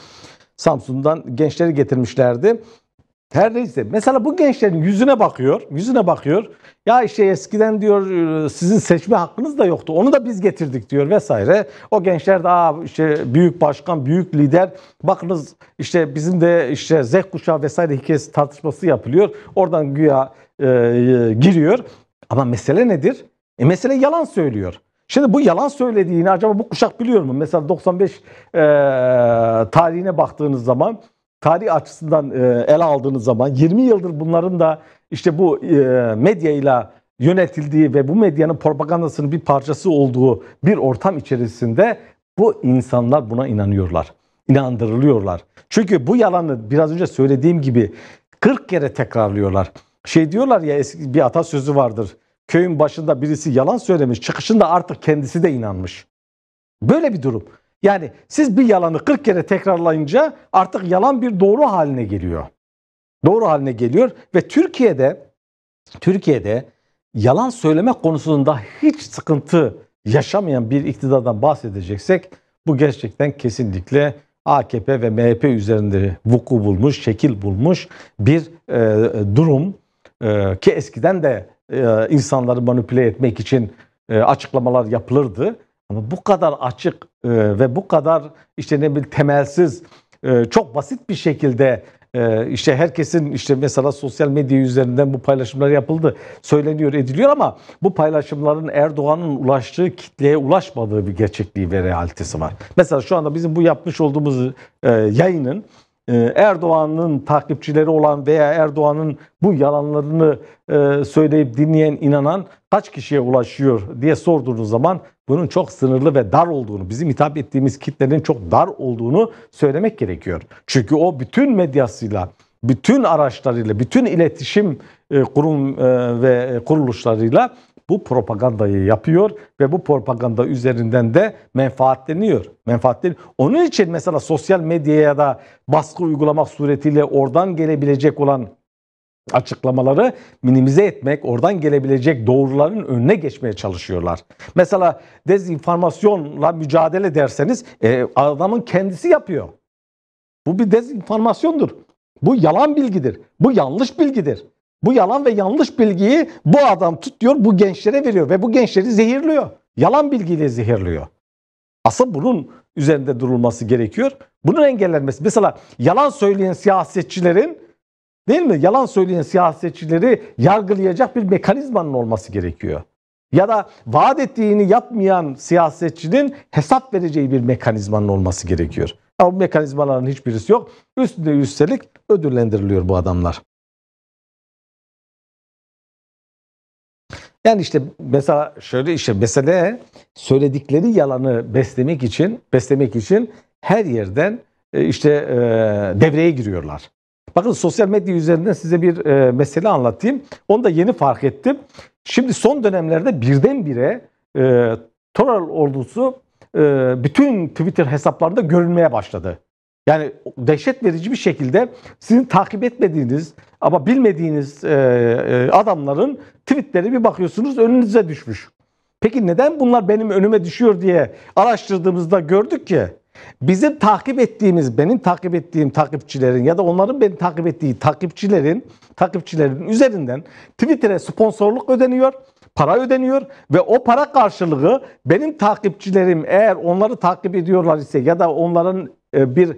Samsun'dan gençleri getirmişlerdi. Her neyse. Mesela bu gençlerin yüzüne bakıyor. Yüzüne bakıyor. Ya işte eskiden diyor e, sizin seçme hakkınız da yoktu. Onu da biz getirdik diyor vesaire. O gençler de Aa işte büyük başkan, büyük lider. Bakınız işte bizim de işte Z kuşağı vesaire hikayesi tartışması yapılıyor. Oradan güya e, e, giriyor. Ama mesele nedir? E mesele yalan söylüyor. Şimdi bu yalan söylediğini acaba bu kuşak biliyor mu? Mesela 95 e, tarihine baktığınız zaman tarih açısından e, ele aldığınız zaman 20 yıldır bunların da işte bu e, medyayla yönetildiği ve bu medyanın propagandasının bir parçası olduğu bir ortam içerisinde bu insanlar buna inanıyorlar. İnandırılıyorlar. Çünkü bu yalanı biraz önce söylediğim gibi 40 kere tekrarlıyorlar. Şey diyorlar ya eski bir atasözü vardır. Köyün başında birisi yalan söylemiş, çıkışında artık kendisi de inanmış. Böyle bir durum. Yani siz bir yalanı 40 kere tekrarlayınca artık yalan bir doğru haline geliyor. Doğru haline geliyor ve Türkiye'de Türkiye'de yalan söyleme konusunda hiç sıkıntı yaşamayan bir iktidardan bahsedeceksek bu gerçekten kesinlikle AKP ve MHP üzerinde vuku bulmuş, şekil bulmuş bir e, durum. Ee, ki eskiden de e, insanları manipüle etmek için e, açıklamalar yapılırdı. Ama bu kadar açık e, ve bu kadar işte ne bileyim temelsiz, çok basit bir şekilde işte herkesin işte mesela sosyal medya üzerinden bu paylaşımlar yapıldı, söyleniyor, ediliyor ama bu paylaşımların Erdoğan'ın ulaştığı kitleye ulaşmadığı bir gerçekliği ve realitesi var. Mesela şu anda bizim bu yapmış olduğumuz yayının ee, Erdoğan'ın takipçileri olan veya Erdoğan'ın bu yalanlarını e, söyleyip dinleyen, inanan kaç kişiye ulaşıyor diye sorduğunuz zaman bunun çok sınırlı ve dar olduğunu, bizim hitap ettiğimiz kitlenin çok dar olduğunu söylemek gerekiyor. Çünkü o bütün medyasıyla, bütün araçlarıyla, bütün iletişim e, kurum e, ve kuruluşlarıyla bu propagandayı yapıyor ve bu propaganda üzerinden de menfaatleniyor. Menfaatleniyor. Onun için mesela sosyal medyaya da baskı uygulamak suretiyle oradan gelebilecek olan açıklamaları minimize etmek, oradan gelebilecek doğruların önüne geçmeye çalışıyorlar. Mesela dezinformasyonla mücadele derseniz e, adamın kendisi yapıyor. Bu bir dezinformasyondur. Bu yalan bilgidir. Bu yanlış bilgidir. Bu yalan ve yanlış bilgiyi bu adam tutuyor, bu gençlere veriyor ve bu gençleri zehirliyor. Yalan bilgiyle zehirliyor. Asıl bunun üzerinde durulması gerekiyor. Bunun engellenmesi. Mesela yalan söyleyen siyasetçilerin değil mi? Yalan söyleyen siyasetçileri yargılayacak bir mekanizmanın olması gerekiyor. Ya da vaat ettiğini yapmayan siyasetçinin hesap vereceği bir mekanizmanın olması gerekiyor. Ama bu mekanizmaların hiçbirisi yok. Üstüne üstelik ödüllendiriliyor bu adamlar. Yani işte mesela şöyle işte mesele söyledikleri yalanı beslemek için beslemek için her yerden e, işte e, devreye giriyorlar. Bakın sosyal medya üzerinden size bir e, mesele anlatayım. Onu da yeni fark ettim. Şimdi son dönemlerde birdenbire e, Toral ordusu e, bütün Twitter hesaplarında görünmeye başladı. Yani dehşet verici bir şekilde sizin takip etmediğiniz, ama bilmediğiniz e, e, adamların tweetleri bir bakıyorsunuz önünüze düşmüş. Peki neden bunlar benim önüme düşüyor diye araştırdığımızda gördük ki bizim takip ettiğimiz, benim takip ettiğim takipçilerin ya da onların beni takip ettiği takipçilerin takipçilerin üzerinden Twitter'e sponsorluk ödeniyor, para ödeniyor ve o para karşılığı benim takipçilerim eğer onları takip ediyorlar ise ya da onların e, bir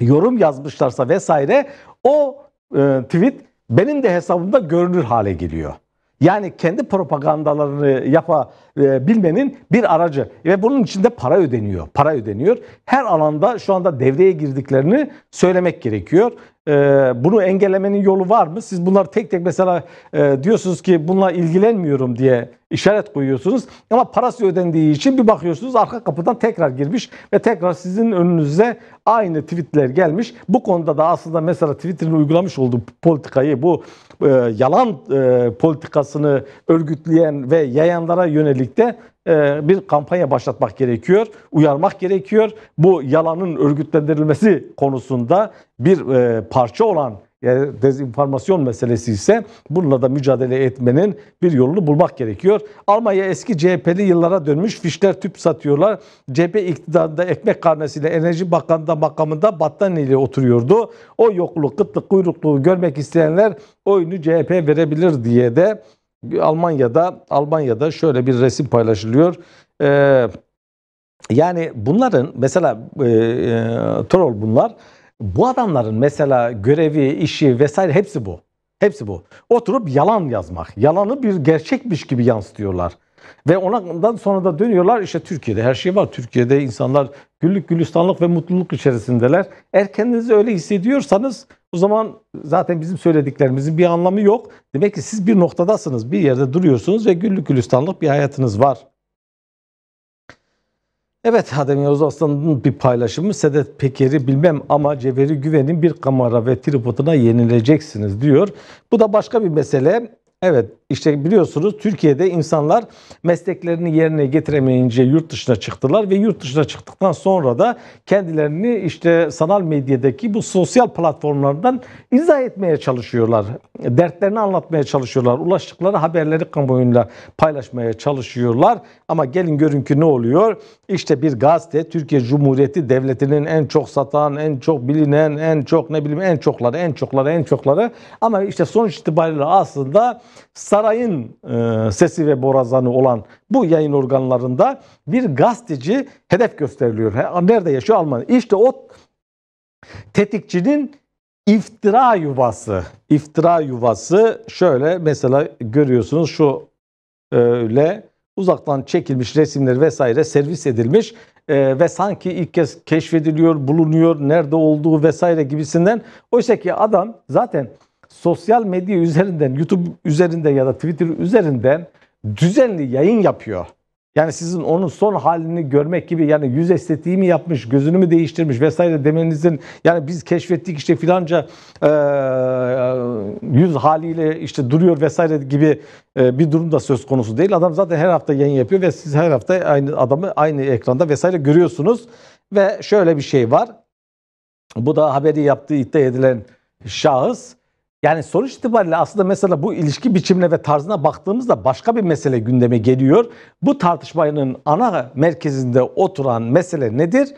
yorum yazmışlarsa vesaire o e, tweet benim de hesabımda görünür hale geliyor. Yani kendi propagandalarını yapabilmenin e, bir aracı ve bunun içinde para ödeniyor. Para ödeniyor. Her alanda şu anda devreye girdiklerini söylemek gerekiyor. Ee, bunu engellemenin yolu var mı? Siz bunlar tek tek mesela e, diyorsunuz ki bununla ilgilenmiyorum diye işaret koyuyorsunuz. Ama parası ödendiği için bir bakıyorsunuz arka kapıdan tekrar girmiş ve tekrar sizin önünüze aynı tweetler gelmiş. Bu konuda da aslında mesela Twitter'ın uygulamış olduğu politikayı bu e, yalan e, politikasını örgütleyen ve yayanlara yönelik de ee, bir kampanya başlatmak gerekiyor, uyarmak gerekiyor. Bu yalanın örgütlendirilmesi konusunda bir e, parça olan e, yani meselesi ise bununla da mücadele etmenin bir yolunu bulmak gerekiyor. Almanya eski CHP'li yıllara dönmüş fişler tüp satıyorlar. CHP iktidarında ekmek karnesiyle Enerji Bakanı'nda makamında battaniyeyle oturuyordu. O yokluk, kıtlık, kuyrukluğu görmek isteyenler oyunu CHP verebilir diye de Almanya'da Almanya'da şöyle bir resim paylaşılıyor. Ee, yani bunların mesela e, e, troll bunlar. Bu adamların mesela görevi, işi vesaire hepsi bu. Hepsi bu. Oturup yalan yazmak. Yalanı bir gerçekmiş gibi yansıtıyorlar. Ve ondan sonra da dönüyorlar işte Türkiye'de her şey var. Türkiye'de insanlar güllük gülistanlık ve mutluluk içerisindeler. Eğer kendinizi öyle hissediyorsanız o zaman zaten bizim söylediklerimizin bir anlamı yok. Demek ki siz bir noktadasınız, bir yerde duruyorsunuz ve güllük gülistanlık bir hayatınız var. Evet Hadem Yavuz Aslan'ın bir paylaşımı Sedat Peker'i bilmem ama Cevheri Güven'in bir kamera ve tripoduna yenileceksiniz diyor. Bu da başka bir mesele. Evet işte biliyorsunuz Türkiye'de insanlar mesleklerini yerine getiremeyince yurt dışına çıktılar ve yurt dışına çıktıktan sonra da kendilerini işte sanal medyadaki bu sosyal platformlardan izah etmeye çalışıyorlar. Dertlerini anlatmaya çalışıyorlar. Ulaştıkları haberleri kamuoyuyla paylaşmaya çalışıyorlar. Ama gelin görün ki ne oluyor? İşte bir gazete Türkiye Cumhuriyeti Devleti'nin en çok satan, en çok bilinen, en çok ne bileyim en çokları, en çokları, en çokları. Ama işte sonuç itibariyle aslında sar sarayın e, sesi ve borazanı olan bu yayın organlarında bir gazeteci hedef gösteriliyor. Nerede yaşıyor? Almanya. İşte o tetikçinin iftira yuvası. İftira yuvası şöyle mesela görüyorsunuz şu öyle e, uzaktan çekilmiş resimler vesaire servis edilmiş e, ve sanki ilk kez keşfediliyor, bulunuyor, nerede olduğu vesaire gibisinden. Oysa ki adam zaten sosyal medya üzerinden, YouTube üzerinden ya da Twitter üzerinden düzenli yayın yapıyor. Yani sizin onun son halini görmek gibi yani yüz estetiği mi yapmış, gözünü mü değiştirmiş vesaire demenizin yani biz keşfettik işte filanca e, e, yüz haliyle işte duruyor vesaire gibi e, bir durum da söz konusu değil. Adam zaten her hafta yayın yapıyor ve siz her hafta aynı adamı aynı ekranda vesaire görüyorsunuz. Ve şöyle bir şey var. Bu da haberi yaptığı iddia edilen şahıs yani sonuç itibariyle aslında mesela bu ilişki biçimine ve tarzına baktığımızda başka bir mesele gündeme geliyor. Bu tartışmanın ana merkezinde oturan mesele nedir?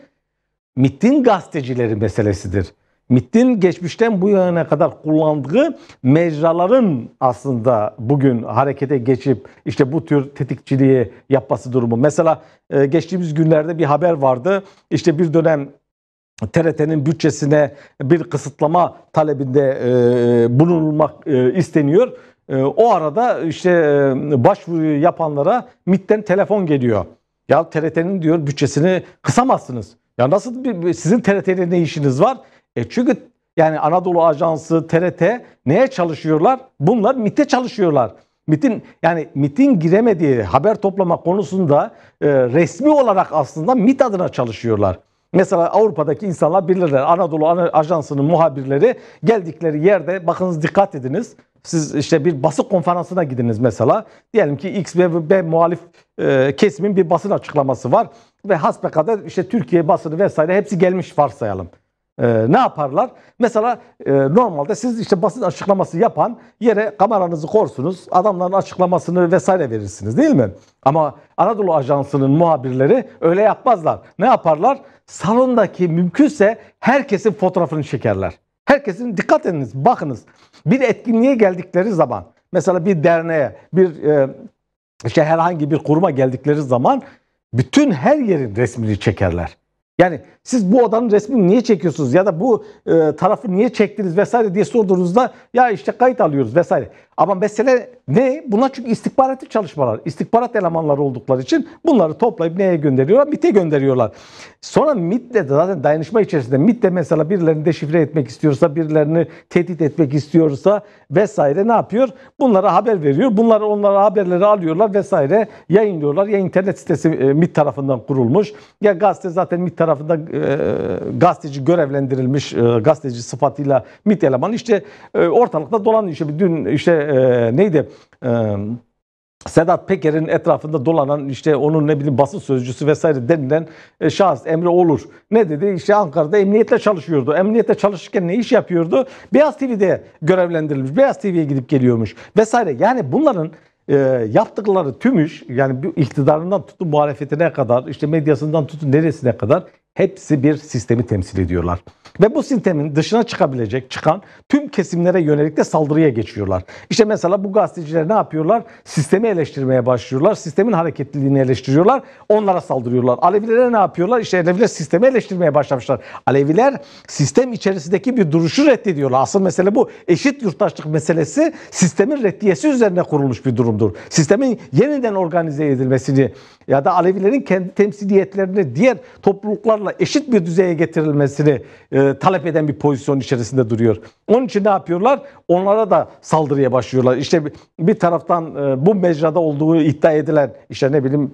MIT'in gazetecileri meselesidir. MIT'in geçmişten bu yana kadar kullandığı mecraların aslında bugün harekete geçip işte bu tür tetikçiliği yapması durumu. Mesela e, geçtiğimiz günlerde bir haber vardı. İşte bir dönem TRT'nin bütçesine bir kısıtlama talebinde e, bulunulmak e, isteniyor. E, o arada işte e, başvuruyu yapanlara MIT'ten telefon geliyor. Ya TRT'nin diyor bütçesini kısamazsınız. Ya nasıl bir, sizin TRT'de ne işiniz var? E çünkü yani Anadolu Ajansı, TRT neye çalışıyorlar? Bunlar MIT'e çalışıyorlar. MIT'in yani MIT'in giremediği haber toplama konusunda e, resmi olarak aslında MIT adına çalışıyorlar. Mesela Avrupa'daki insanlar bilirler. Anadolu Ajansı'nın muhabirleri geldikleri yerde bakınız dikkat ediniz. Siz işte bir basın konferansına gidiniz mesela. Diyelim ki X ve B muhalif e, kesimin bir basın açıklaması var. Ve hasbekader işte Türkiye basını vesaire hepsi gelmiş varsayalım. E, ne yaparlar? Mesela e, normalde siz işte basın açıklaması yapan yere kameranızı korsunuz. Adamların açıklamasını vesaire verirsiniz değil mi? Ama Anadolu Ajansı'nın muhabirleri öyle yapmazlar. Ne yaparlar? salondaki mümkünse herkesin fotoğrafını çekerler. Herkesin dikkat ediniz, bakınız. Bir etkinliğe geldikleri zaman, mesela bir derneğe, bir e, işte herhangi bir kuruma geldikleri zaman bütün her yerin resmini çekerler. Yani siz bu odanın resmini niye çekiyorsunuz ya da bu e, tarafı niye çektiniz vesaire diye sorduğunuzda ya işte kayıt alıyoruz vesaire. Ama mesele ne? Bunlar çünkü istihbaratlı çalışmalar, istihbarat elemanları oldukları için bunları toplayıp neye gönderiyorlar? MIT'e gönderiyorlar. Sonra MIT'le zaten dayanışma içerisinde MIT'le mesela birilerini deşifre etmek istiyorsa, birilerini tehdit etmek istiyorsa vesaire ne yapıyor? Bunlara haber veriyor. Bunlar onlara haberleri alıyorlar vesaire yayınlıyorlar. Ya internet sitesi e, MIT tarafından kurulmuş ya gazete zaten MIT tarafından e, gazeteci görevlendirilmiş e, gazeteci sıfatıyla MİT elemanı işte e, ortalıkta dolanıyor. İşte dün işte e, neydi? E, Sedat Peker'in etrafında dolanan işte onun ne bileyim basın sözcüsü vesaire denilen şahıs Emre Olur. Ne dedi? İşte Ankara'da emniyetle çalışıyordu. Emniyetle çalışırken ne iş yapıyordu? Beyaz TV'de görevlendirilmiş. Beyaz TV'ye gidip geliyormuş vesaire. Yani bunların e, yaptıkları iş yani iktidarından tutun muhalefetine kadar işte medyasından tutun neresine kadar Hepsi bir sistemi temsil ediyorlar. Ve bu sistemin dışına çıkabilecek, çıkan tüm kesimlere yönelik de saldırıya geçiyorlar. İşte mesela bu gazeteciler ne yapıyorlar? Sistemi eleştirmeye başlıyorlar. Sistemin hareketliliğini eleştiriyorlar. Onlara saldırıyorlar. Alevilere ne yapıyorlar? İşte Aleviler sistemi eleştirmeye başlamışlar. Aleviler sistem içerisindeki bir duruşu reddediyorlar. Asıl mesele bu. Eşit yurttaşlık meselesi sistemin reddiyesi üzerine kurulmuş bir durumdur. Sistemin yeniden organize edilmesini ya da Alevilerin kendi temsiliyetlerini diğer topluluklarla eşit bir düzeye getirilmesini e, e, talep eden bir pozisyon içerisinde duruyor. Onun için ne yapıyorlar? Onlara da saldırıya başlıyorlar. İşte bir, bir taraftan e, bu mecrada olduğu iddia edilen işte ne bileyim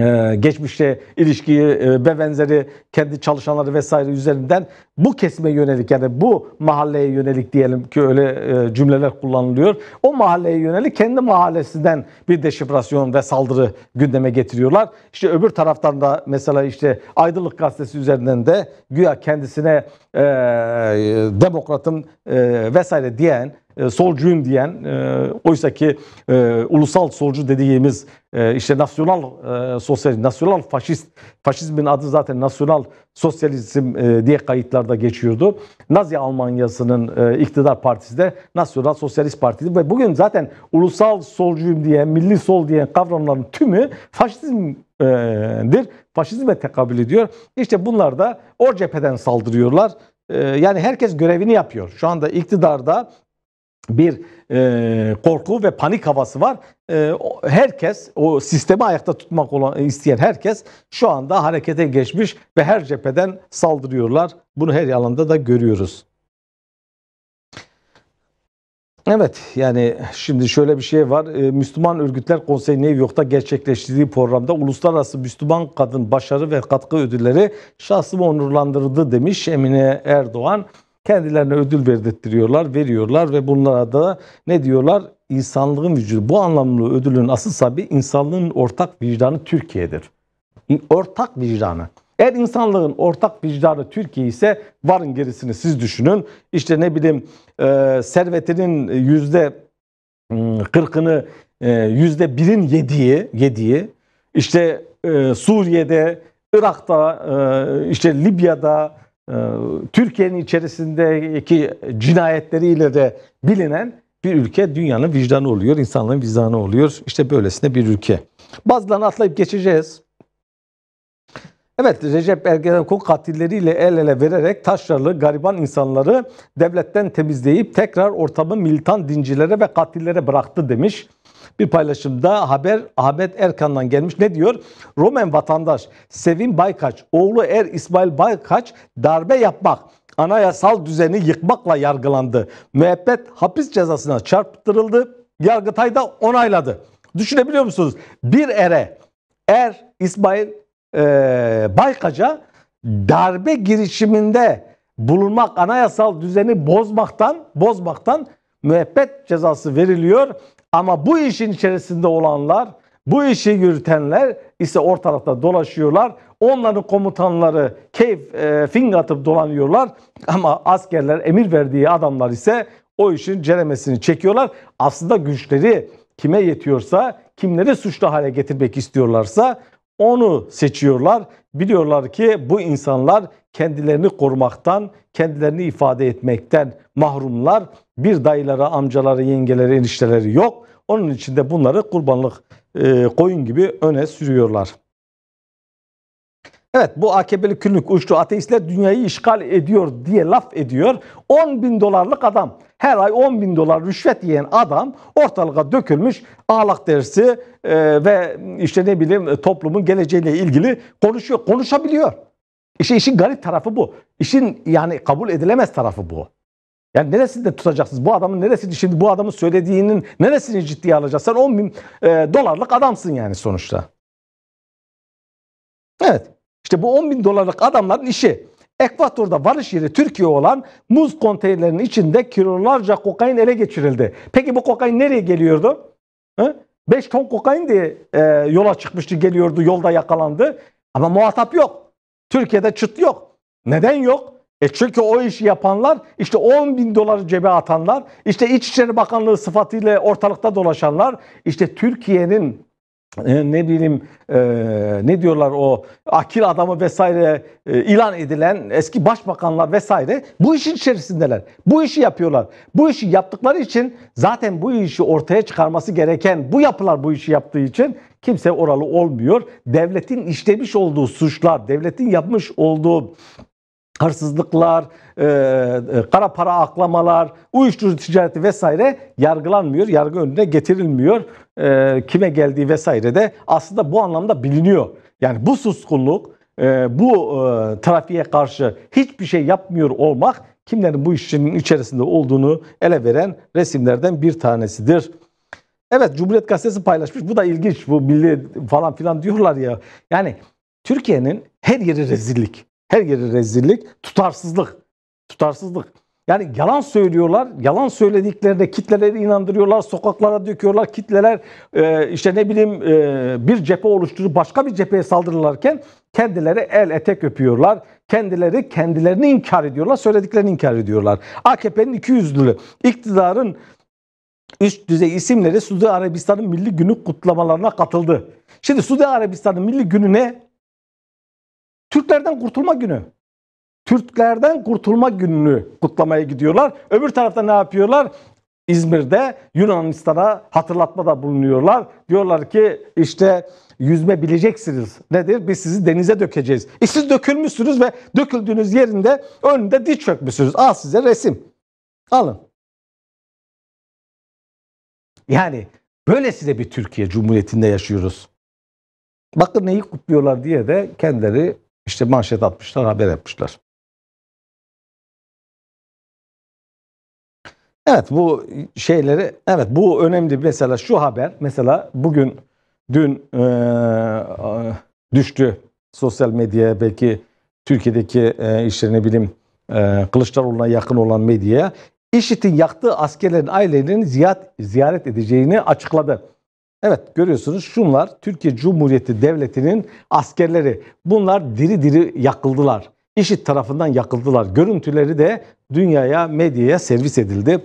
ee, geçmişte ilişkiyi e, ve benzeri kendi çalışanları vesaire üzerinden bu kesime yönelik yani bu mahalleye yönelik diyelim ki öyle e, cümleler kullanılıyor. O mahalleye yönelik kendi mahallesinden bir deşifrasyon ve saldırı gündeme getiriyorlar. İşte öbür taraftan da mesela işte Aydınlık Gazetesi üzerinden de güya kendisine e, e demokratım e, vesaire diyen e, solcuyum diyen e, oysa ki e, ulusal solcu dediğimiz e, işte nasyonal e, sosyalist, nasyonal faşist, faşizmin adı zaten nasyonal sosyalizm e, diye kayıtlarda geçiyordu. Nazi Almanyası'nın e, iktidar partisi de nasyonal sosyalist partisi. ve bugün zaten ulusal solcuyum diye, milli sol diye kavramların tümü faşizmdir, e, faşizme tekabül ediyor. İşte bunlar da o cepheden saldırıyorlar. E, yani herkes görevini yapıyor. Şu anda iktidarda bir e, korku ve panik havası var. E, herkes, o sistemi ayakta tutmak olan isteyen herkes şu anda harekete geçmiş ve her cepheden saldırıyorlar. Bunu her alanda da görüyoruz. Evet yani şimdi şöyle bir şey var. Ee, Müslüman Örgütler Konseyi New York'ta gerçekleştirdiği programda Uluslararası Müslüman Kadın Başarı ve Katkı Ödülleri şahsımı onurlandırdı demiş Emine Erdoğan. Kendilerine ödül verdirtiyorlar, veriyorlar ve bunlara da ne diyorlar? İnsanlığın vücudu. Bu anlamlı ödülün asıl sahibi insanlığın ortak vicdanı Türkiye'dir. Ortak vicdanı. Eğer insanlığın ortak vicdanı Türkiye ise varın gerisini siz düşünün. İşte ne bileyim e, servetinin yüzde hmm, kırkını e, yüzde birin yediği, yediği işte e, Suriye'de, Irak'ta, e, işte Libya'da, ee, Türkiye'nin içerisindeki cinayetleriyle de bilinen bir ülke dünyanın vicdanı oluyor, insanların vicdanı oluyor. İşte böylesine bir ülke. Bazılarını atlayıp geçeceğiz. Evet Recep Ergenekon katilleriyle el ele vererek taşralı gariban insanları devletten temizleyip tekrar ortamı militan dincilere ve katillere bıraktı demiş bir paylaşımda haber Ahmet Erkan'dan gelmiş. Ne diyor? Romen vatandaş Sevin Baykaç, oğlu Er İsmail Baykaç darbe yapmak anayasal düzeni yıkmakla yargılandı. Müebbet hapis cezasına çarptırıldı. Yargıtay da onayladı. Düşünebiliyor musunuz? Bir ere er İsmail e, Baykaca darbe girişiminde bulunmak anayasal düzeni bozmaktan bozmaktan müebbet cezası veriliyor. Ama bu işin içerisinde olanlar, bu işi yürütenler ise ortalıkta dolaşıyorlar. Onların komutanları keyif e, fing atıp dolanıyorlar. <laughs> Ama askerler emir verdiği adamlar ise o işin ceremesini çekiyorlar. Aslında güçleri kime yetiyorsa, kimleri suçlu hale getirmek istiyorlarsa onu seçiyorlar. Biliyorlar ki bu insanlar kendilerini korumaktan, kendilerini ifade etmekten mahrumlar. Bir dayılara, amcaları, yengeleri, enişteleri yok. Onun için de bunları kurbanlık e, koyun gibi öne sürüyorlar. Evet bu AKP'li küllük uçlu ateistler dünyayı işgal ediyor diye laf ediyor. 10 bin dolarlık adam her ay 10 bin dolar rüşvet yiyen adam ortalığa dökülmüş ağlak dersi e, ve işte ne bileyim e, toplumun geleceğiyle ilgili konuşuyor, konuşabiliyor. İşin, işin garip tarafı bu. İşin yani kabul edilemez tarafı bu. Yani neresinde tutacaksınız? Bu adamın neresini şimdi bu adamın söylediğinin neresini ciddiye alacaksın? Sen 10 bin e, dolarlık adamsın yani sonuçta. Evet. İşte bu 10 bin dolarlık adamların işi. Ekvator'da varış yeri Türkiye olan muz konteynerinin içinde kilolarca kokain ele geçirildi. Peki bu kokain nereye geliyordu? 5 ton kokain diye e, yola çıkmıştı geliyordu yolda yakalandı. Ama muhatap yok. Türkiye'de çıt yok. Neden yok? E çünkü o işi yapanlar işte 10 bin doları cebe atanlar, işte İçişleri Bakanlığı sıfatıyla ortalıkta dolaşanlar, işte Türkiye'nin e, ne bileyim e, ne diyorlar o akil adamı vesaire e, ilan edilen eski başbakanlar vesaire bu işin içerisindeler. Bu işi yapıyorlar. Bu işi yaptıkları için zaten bu işi ortaya çıkarması gereken bu yapılar bu işi yaptığı için kimse oralı olmuyor. Devletin işlemiş olduğu suçlar, devletin yapmış olduğu hırsızlıklar, e, e, kara para aklamalar, uyuşturucu ticareti vesaire yargılanmıyor, yargı önüne getirilmiyor. E, kime geldiği vesaire de aslında bu anlamda biliniyor. Yani bu suskunluk, e, bu e, trafiğe karşı hiçbir şey yapmıyor olmak kimlerin bu işin içerisinde olduğunu ele veren resimlerden bir tanesidir. Evet Cumhuriyet Gazetesi paylaşmış. Bu da ilginç. Bu milli falan filan diyorlar ya. Yani Türkiye'nin her yeri rezillik. Her yeri rezillik, tutarsızlık. Tutarsızlık. Yani yalan söylüyorlar. Yalan söylediklerinde kitleleri inandırıyorlar. Sokaklara döküyorlar. Kitleler e, işte ne bileyim e, bir cephe oluşturup başka bir cepheye saldırırlarken kendileri el etek öpüyorlar. Kendileri kendilerini inkar ediyorlar. Söylediklerini inkar ediyorlar. AKP'nin iki yüzlülü. iktidarın üst düzey isimleri Suudi Arabistan'ın milli günü kutlamalarına katıldı. Şimdi Suudi Arabistan'ın milli günü ne? Türklerden kurtulma günü. Türklerden kurtulma gününü kutlamaya gidiyorlar. Öbür tarafta ne yapıyorlar? İzmir'de Yunanistan'a hatırlatmada bulunuyorlar. Diyorlar ki işte yüzme bileceksiniz. Nedir? Biz sizi denize dökeceğiz. E siz dökülmüşsünüz ve döküldüğünüz yerinde önünde diş çökmüşsünüz. Al size resim. Alın. Yani böylesine bir Türkiye Cumhuriyeti'nde yaşıyoruz. Bakın neyi kutluyorlar diye de kendileri işte manşet atmışlar, haber yapmışlar. Evet bu şeyleri, evet bu önemli. Mesela şu haber, mesela bugün, dün ee, düştü sosyal medyaya belki Türkiye'deki e, işte ne bileyim e, Kılıçdaroğlu'na yakın olan medyaya IŞİD'in yaktığı askerlerin ailelerini ziyaret, ziyaret edeceğini açıkladı. Evet görüyorsunuz şunlar Türkiye Cumhuriyeti Devleti'nin askerleri. Bunlar diri diri yakıldılar. IŞİD tarafından yakıldılar. Görüntüleri de dünyaya, medyaya servis edildi.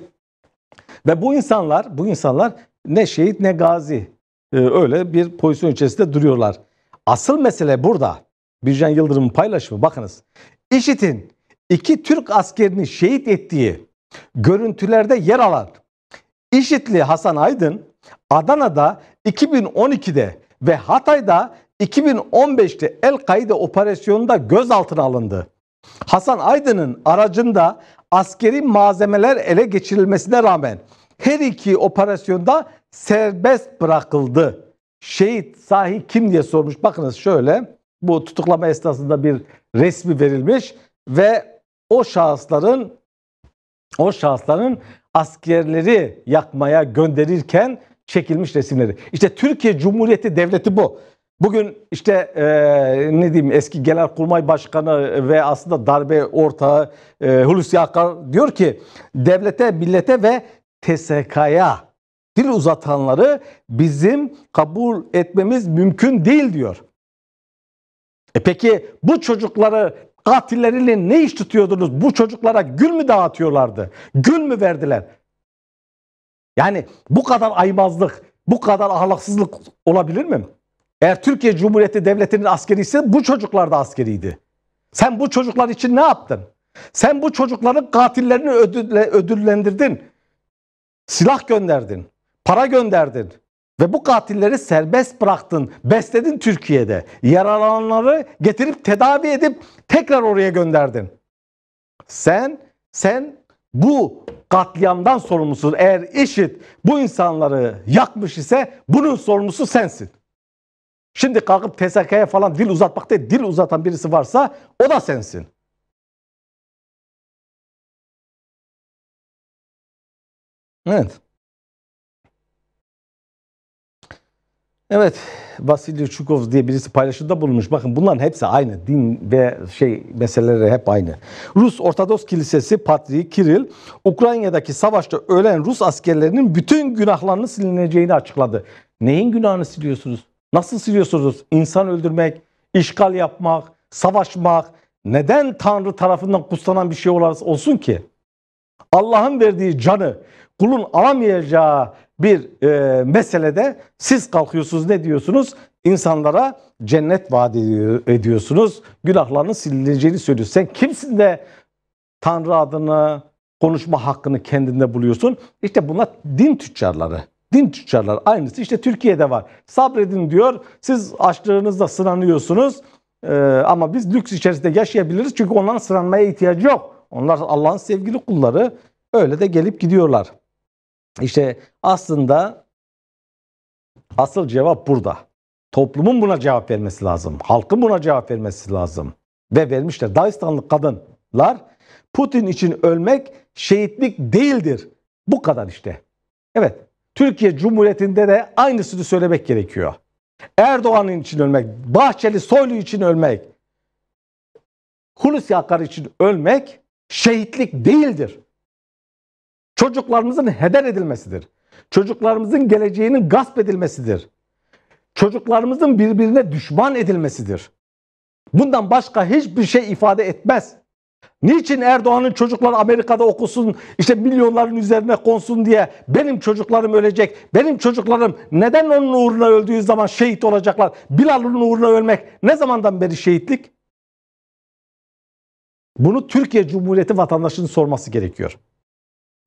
Ve bu insanlar, bu insanlar ne şehit ne gazi ee, öyle bir pozisyon içerisinde duruyorlar. Asıl mesele burada. Bircan Yıldırım'ın paylaşımı bakınız. IŞİD'in iki Türk askerini şehit ettiği görüntülerde yer alan İşitli Hasan Aydın, Adana'da 2012'de ve Hatay'da 2015'te El-Kaide operasyonunda gözaltına alındı. Hasan Aydın'ın aracında askeri malzemeler ele geçirilmesine rağmen her iki operasyonda serbest bırakıldı. Şehit sahi kim diye sormuş. Bakınız şöyle bu tutuklama esnasında bir resmi verilmiş ve o şahısların o şahısların askerleri yakmaya gönderirken çekilmiş resimleri. İşte Türkiye Cumhuriyeti Devleti bu. Bugün işte e, ne diyeyim eski Genelkurmay Başkanı ve aslında darbe ortağı e, Hulusi Akar diyor ki devlete, millete ve TSK'ya dil uzatanları bizim kabul etmemiz mümkün değil diyor. E peki bu çocukları Katilleriyle ne iş tutuyordunuz? Bu çocuklara gül mü dağıtıyorlardı? Gül mü verdiler? Yani bu kadar aymazlık, bu kadar ahlaksızlık olabilir mi? Eğer Türkiye Cumhuriyeti Devleti'nin askeri ise bu çocuklar da askeriydi. Sen bu çocuklar için ne yaptın? Sen bu çocukların katillerini ödüllendirdin. Silah gönderdin. Para gönderdin. Ve bu katilleri serbest bıraktın, besledin Türkiye'de. Yaralananları getirip tedavi edip tekrar oraya gönderdin. Sen, sen bu katliamdan sorumlusun. Eğer IŞİD bu insanları yakmış ise bunun sorumlusu sensin. Şimdi kalkıp TSK'ya falan dil uzatmak değil, dil uzatan birisi varsa o da sensin. Evet. Evet, Vasily Chukov diye birisi paylaşımda bulunmuş. Bakın bunların hepsi aynı. Din ve şey meseleleri hep aynı. Rus Ortodoks Kilisesi Patriği Kiril, Ukrayna'daki savaşta ölen Rus askerlerinin bütün günahlarının silineceğini açıkladı. Neyin günahını siliyorsunuz? Nasıl siliyorsunuz? İnsan öldürmek, işgal yapmak, savaşmak. Neden Tanrı tarafından kutsanan bir şey olsun ki? Allah'ın verdiği canı kulun alamayacağı bir e, meselede siz kalkıyorsunuz ne diyorsunuz? İnsanlara cennet vaat ediyorsunuz. Günahlarının silineceğini söylüyorsun Sen kimsin de Tanrı adını, konuşma hakkını kendinde buluyorsun? İşte bunlar din tüccarları. Din tüccarları aynısı işte Türkiye'de var. Sabredin diyor. Siz açlığınızla sınanıyorsunuz. Ee, ama biz lüks içerisinde yaşayabiliriz. Çünkü onların sınanmaya ihtiyacı yok. Onlar Allah'ın sevgili kulları. Öyle de gelip gidiyorlar. İşte aslında asıl cevap burada. Toplumun buna cevap vermesi lazım. Halkın buna cevap vermesi lazım. Ve vermişler. Dağistanlı kadınlar Putin için ölmek şehitlik değildir. Bu kadar işte. Evet. Türkiye Cumhuriyeti'nde de aynısını söylemek gerekiyor. Erdoğan'ın için ölmek, Bahçeli Soylu için ölmek, Hulusi Akar için ölmek şehitlik değildir. Çocuklarımızın heder edilmesidir. Çocuklarımızın geleceğinin gasp edilmesidir. Çocuklarımızın birbirine düşman edilmesidir. Bundan başka hiçbir şey ifade etmez. Niçin Erdoğan'ın çocuklar Amerika'da okusun, işte milyonların üzerine konsun diye benim çocuklarım ölecek, benim çocuklarım neden onun uğruna öldüğü zaman şehit olacaklar, Bilal'ın uğruna ölmek ne zamandan beri şehitlik? Bunu Türkiye Cumhuriyeti vatandaşının sorması gerekiyor.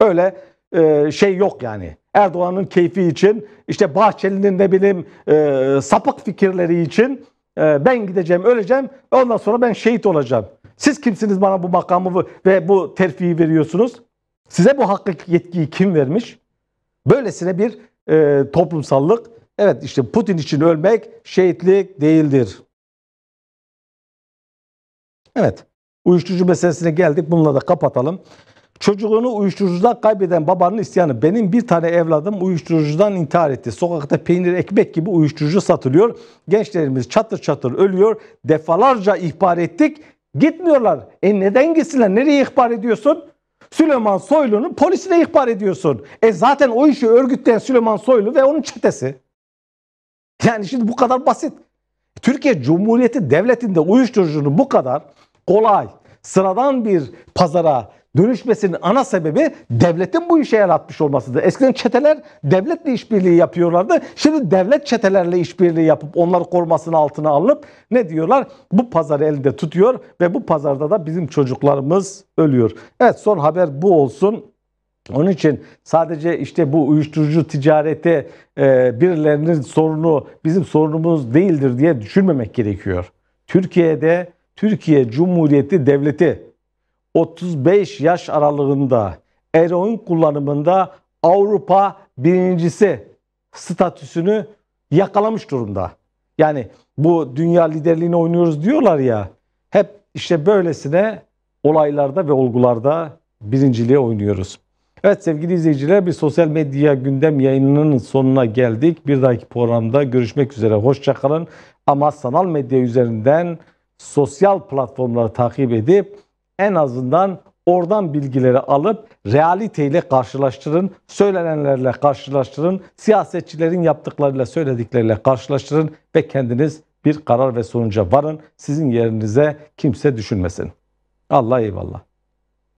Öyle e, şey yok yani. Erdoğan'ın keyfi için, işte Bahçeli'nin ne bileyim e, sapık fikirleri için e, ben gideceğim, öleceğim ondan sonra ben şehit olacağım. Siz kimsiniz bana bu makamı ve bu terfiyi veriyorsunuz? Size bu hakkı yetkiyi kim vermiş? Böylesine bir e, toplumsallık. Evet işte Putin için ölmek şehitlik değildir. Evet. Uyuşturucu meselesine geldik. Bununla da kapatalım. Çocuğunu uyuşturucuda kaybeden babanın isyanı. Benim bir tane evladım uyuşturucudan intihar etti. Sokakta peynir ekmek gibi uyuşturucu satılıyor. Gençlerimiz çatır çatır ölüyor. Defalarca ihbar ettik. Gitmiyorlar. E neden gitsinler? Nereye ihbar ediyorsun? Süleyman Soylu'nun polisine ihbar ediyorsun. E zaten o işi örgütleyen Süleyman Soylu ve onun çetesi. Yani şimdi bu kadar basit. Türkiye Cumhuriyeti Devleti'nde uyuşturucunun bu kadar kolay, sıradan bir pazara dönüşmesinin ana sebebi devletin bu işe yaratmış atmış olmasıdır. Eskiden çeteler devletle işbirliği yapıyorlardı. Şimdi devlet çetelerle işbirliği yapıp onları korumasını altına alıp ne diyorlar? Bu pazarı elinde tutuyor ve bu pazarda da bizim çocuklarımız ölüyor. Evet son haber bu olsun. Onun için sadece işte bu uyuşturucu ticareti e, birilerinin sorunu bizim sorunumuz değildir diye düşünmemek gerekiyor. Türkiye'de Türkiye Cumhuriyeti Devleti 35 yaş aralığında eroin kullanımında Avrupa birincisi statüsünü yakalamış durumda. Yani bu dünya liderliğini oynuyoruz diyorlar ya. Hep işte böylesine olaylarda ve olgularda birinciliğe oynuyoruz. Evet sevgili izleyiciler bir sosyal medya gündem yayınının sonuna geldik. Bir dahaki programda görüşmek üzere. Hoşçakalın. Ama sanal medya üzerinden sosyal platformları takip edip en azından oradan bilgileri alıp realiteyle karşılaştırın, söylenenlerle karşılaştırın, siyasetçilerin yaptıklarıyla söyledikleriyle karşılaştırın ve kendiniz bir karar ve sonuca varın. Sizin yerinize kimse düşünmesin. Allah eyvallah.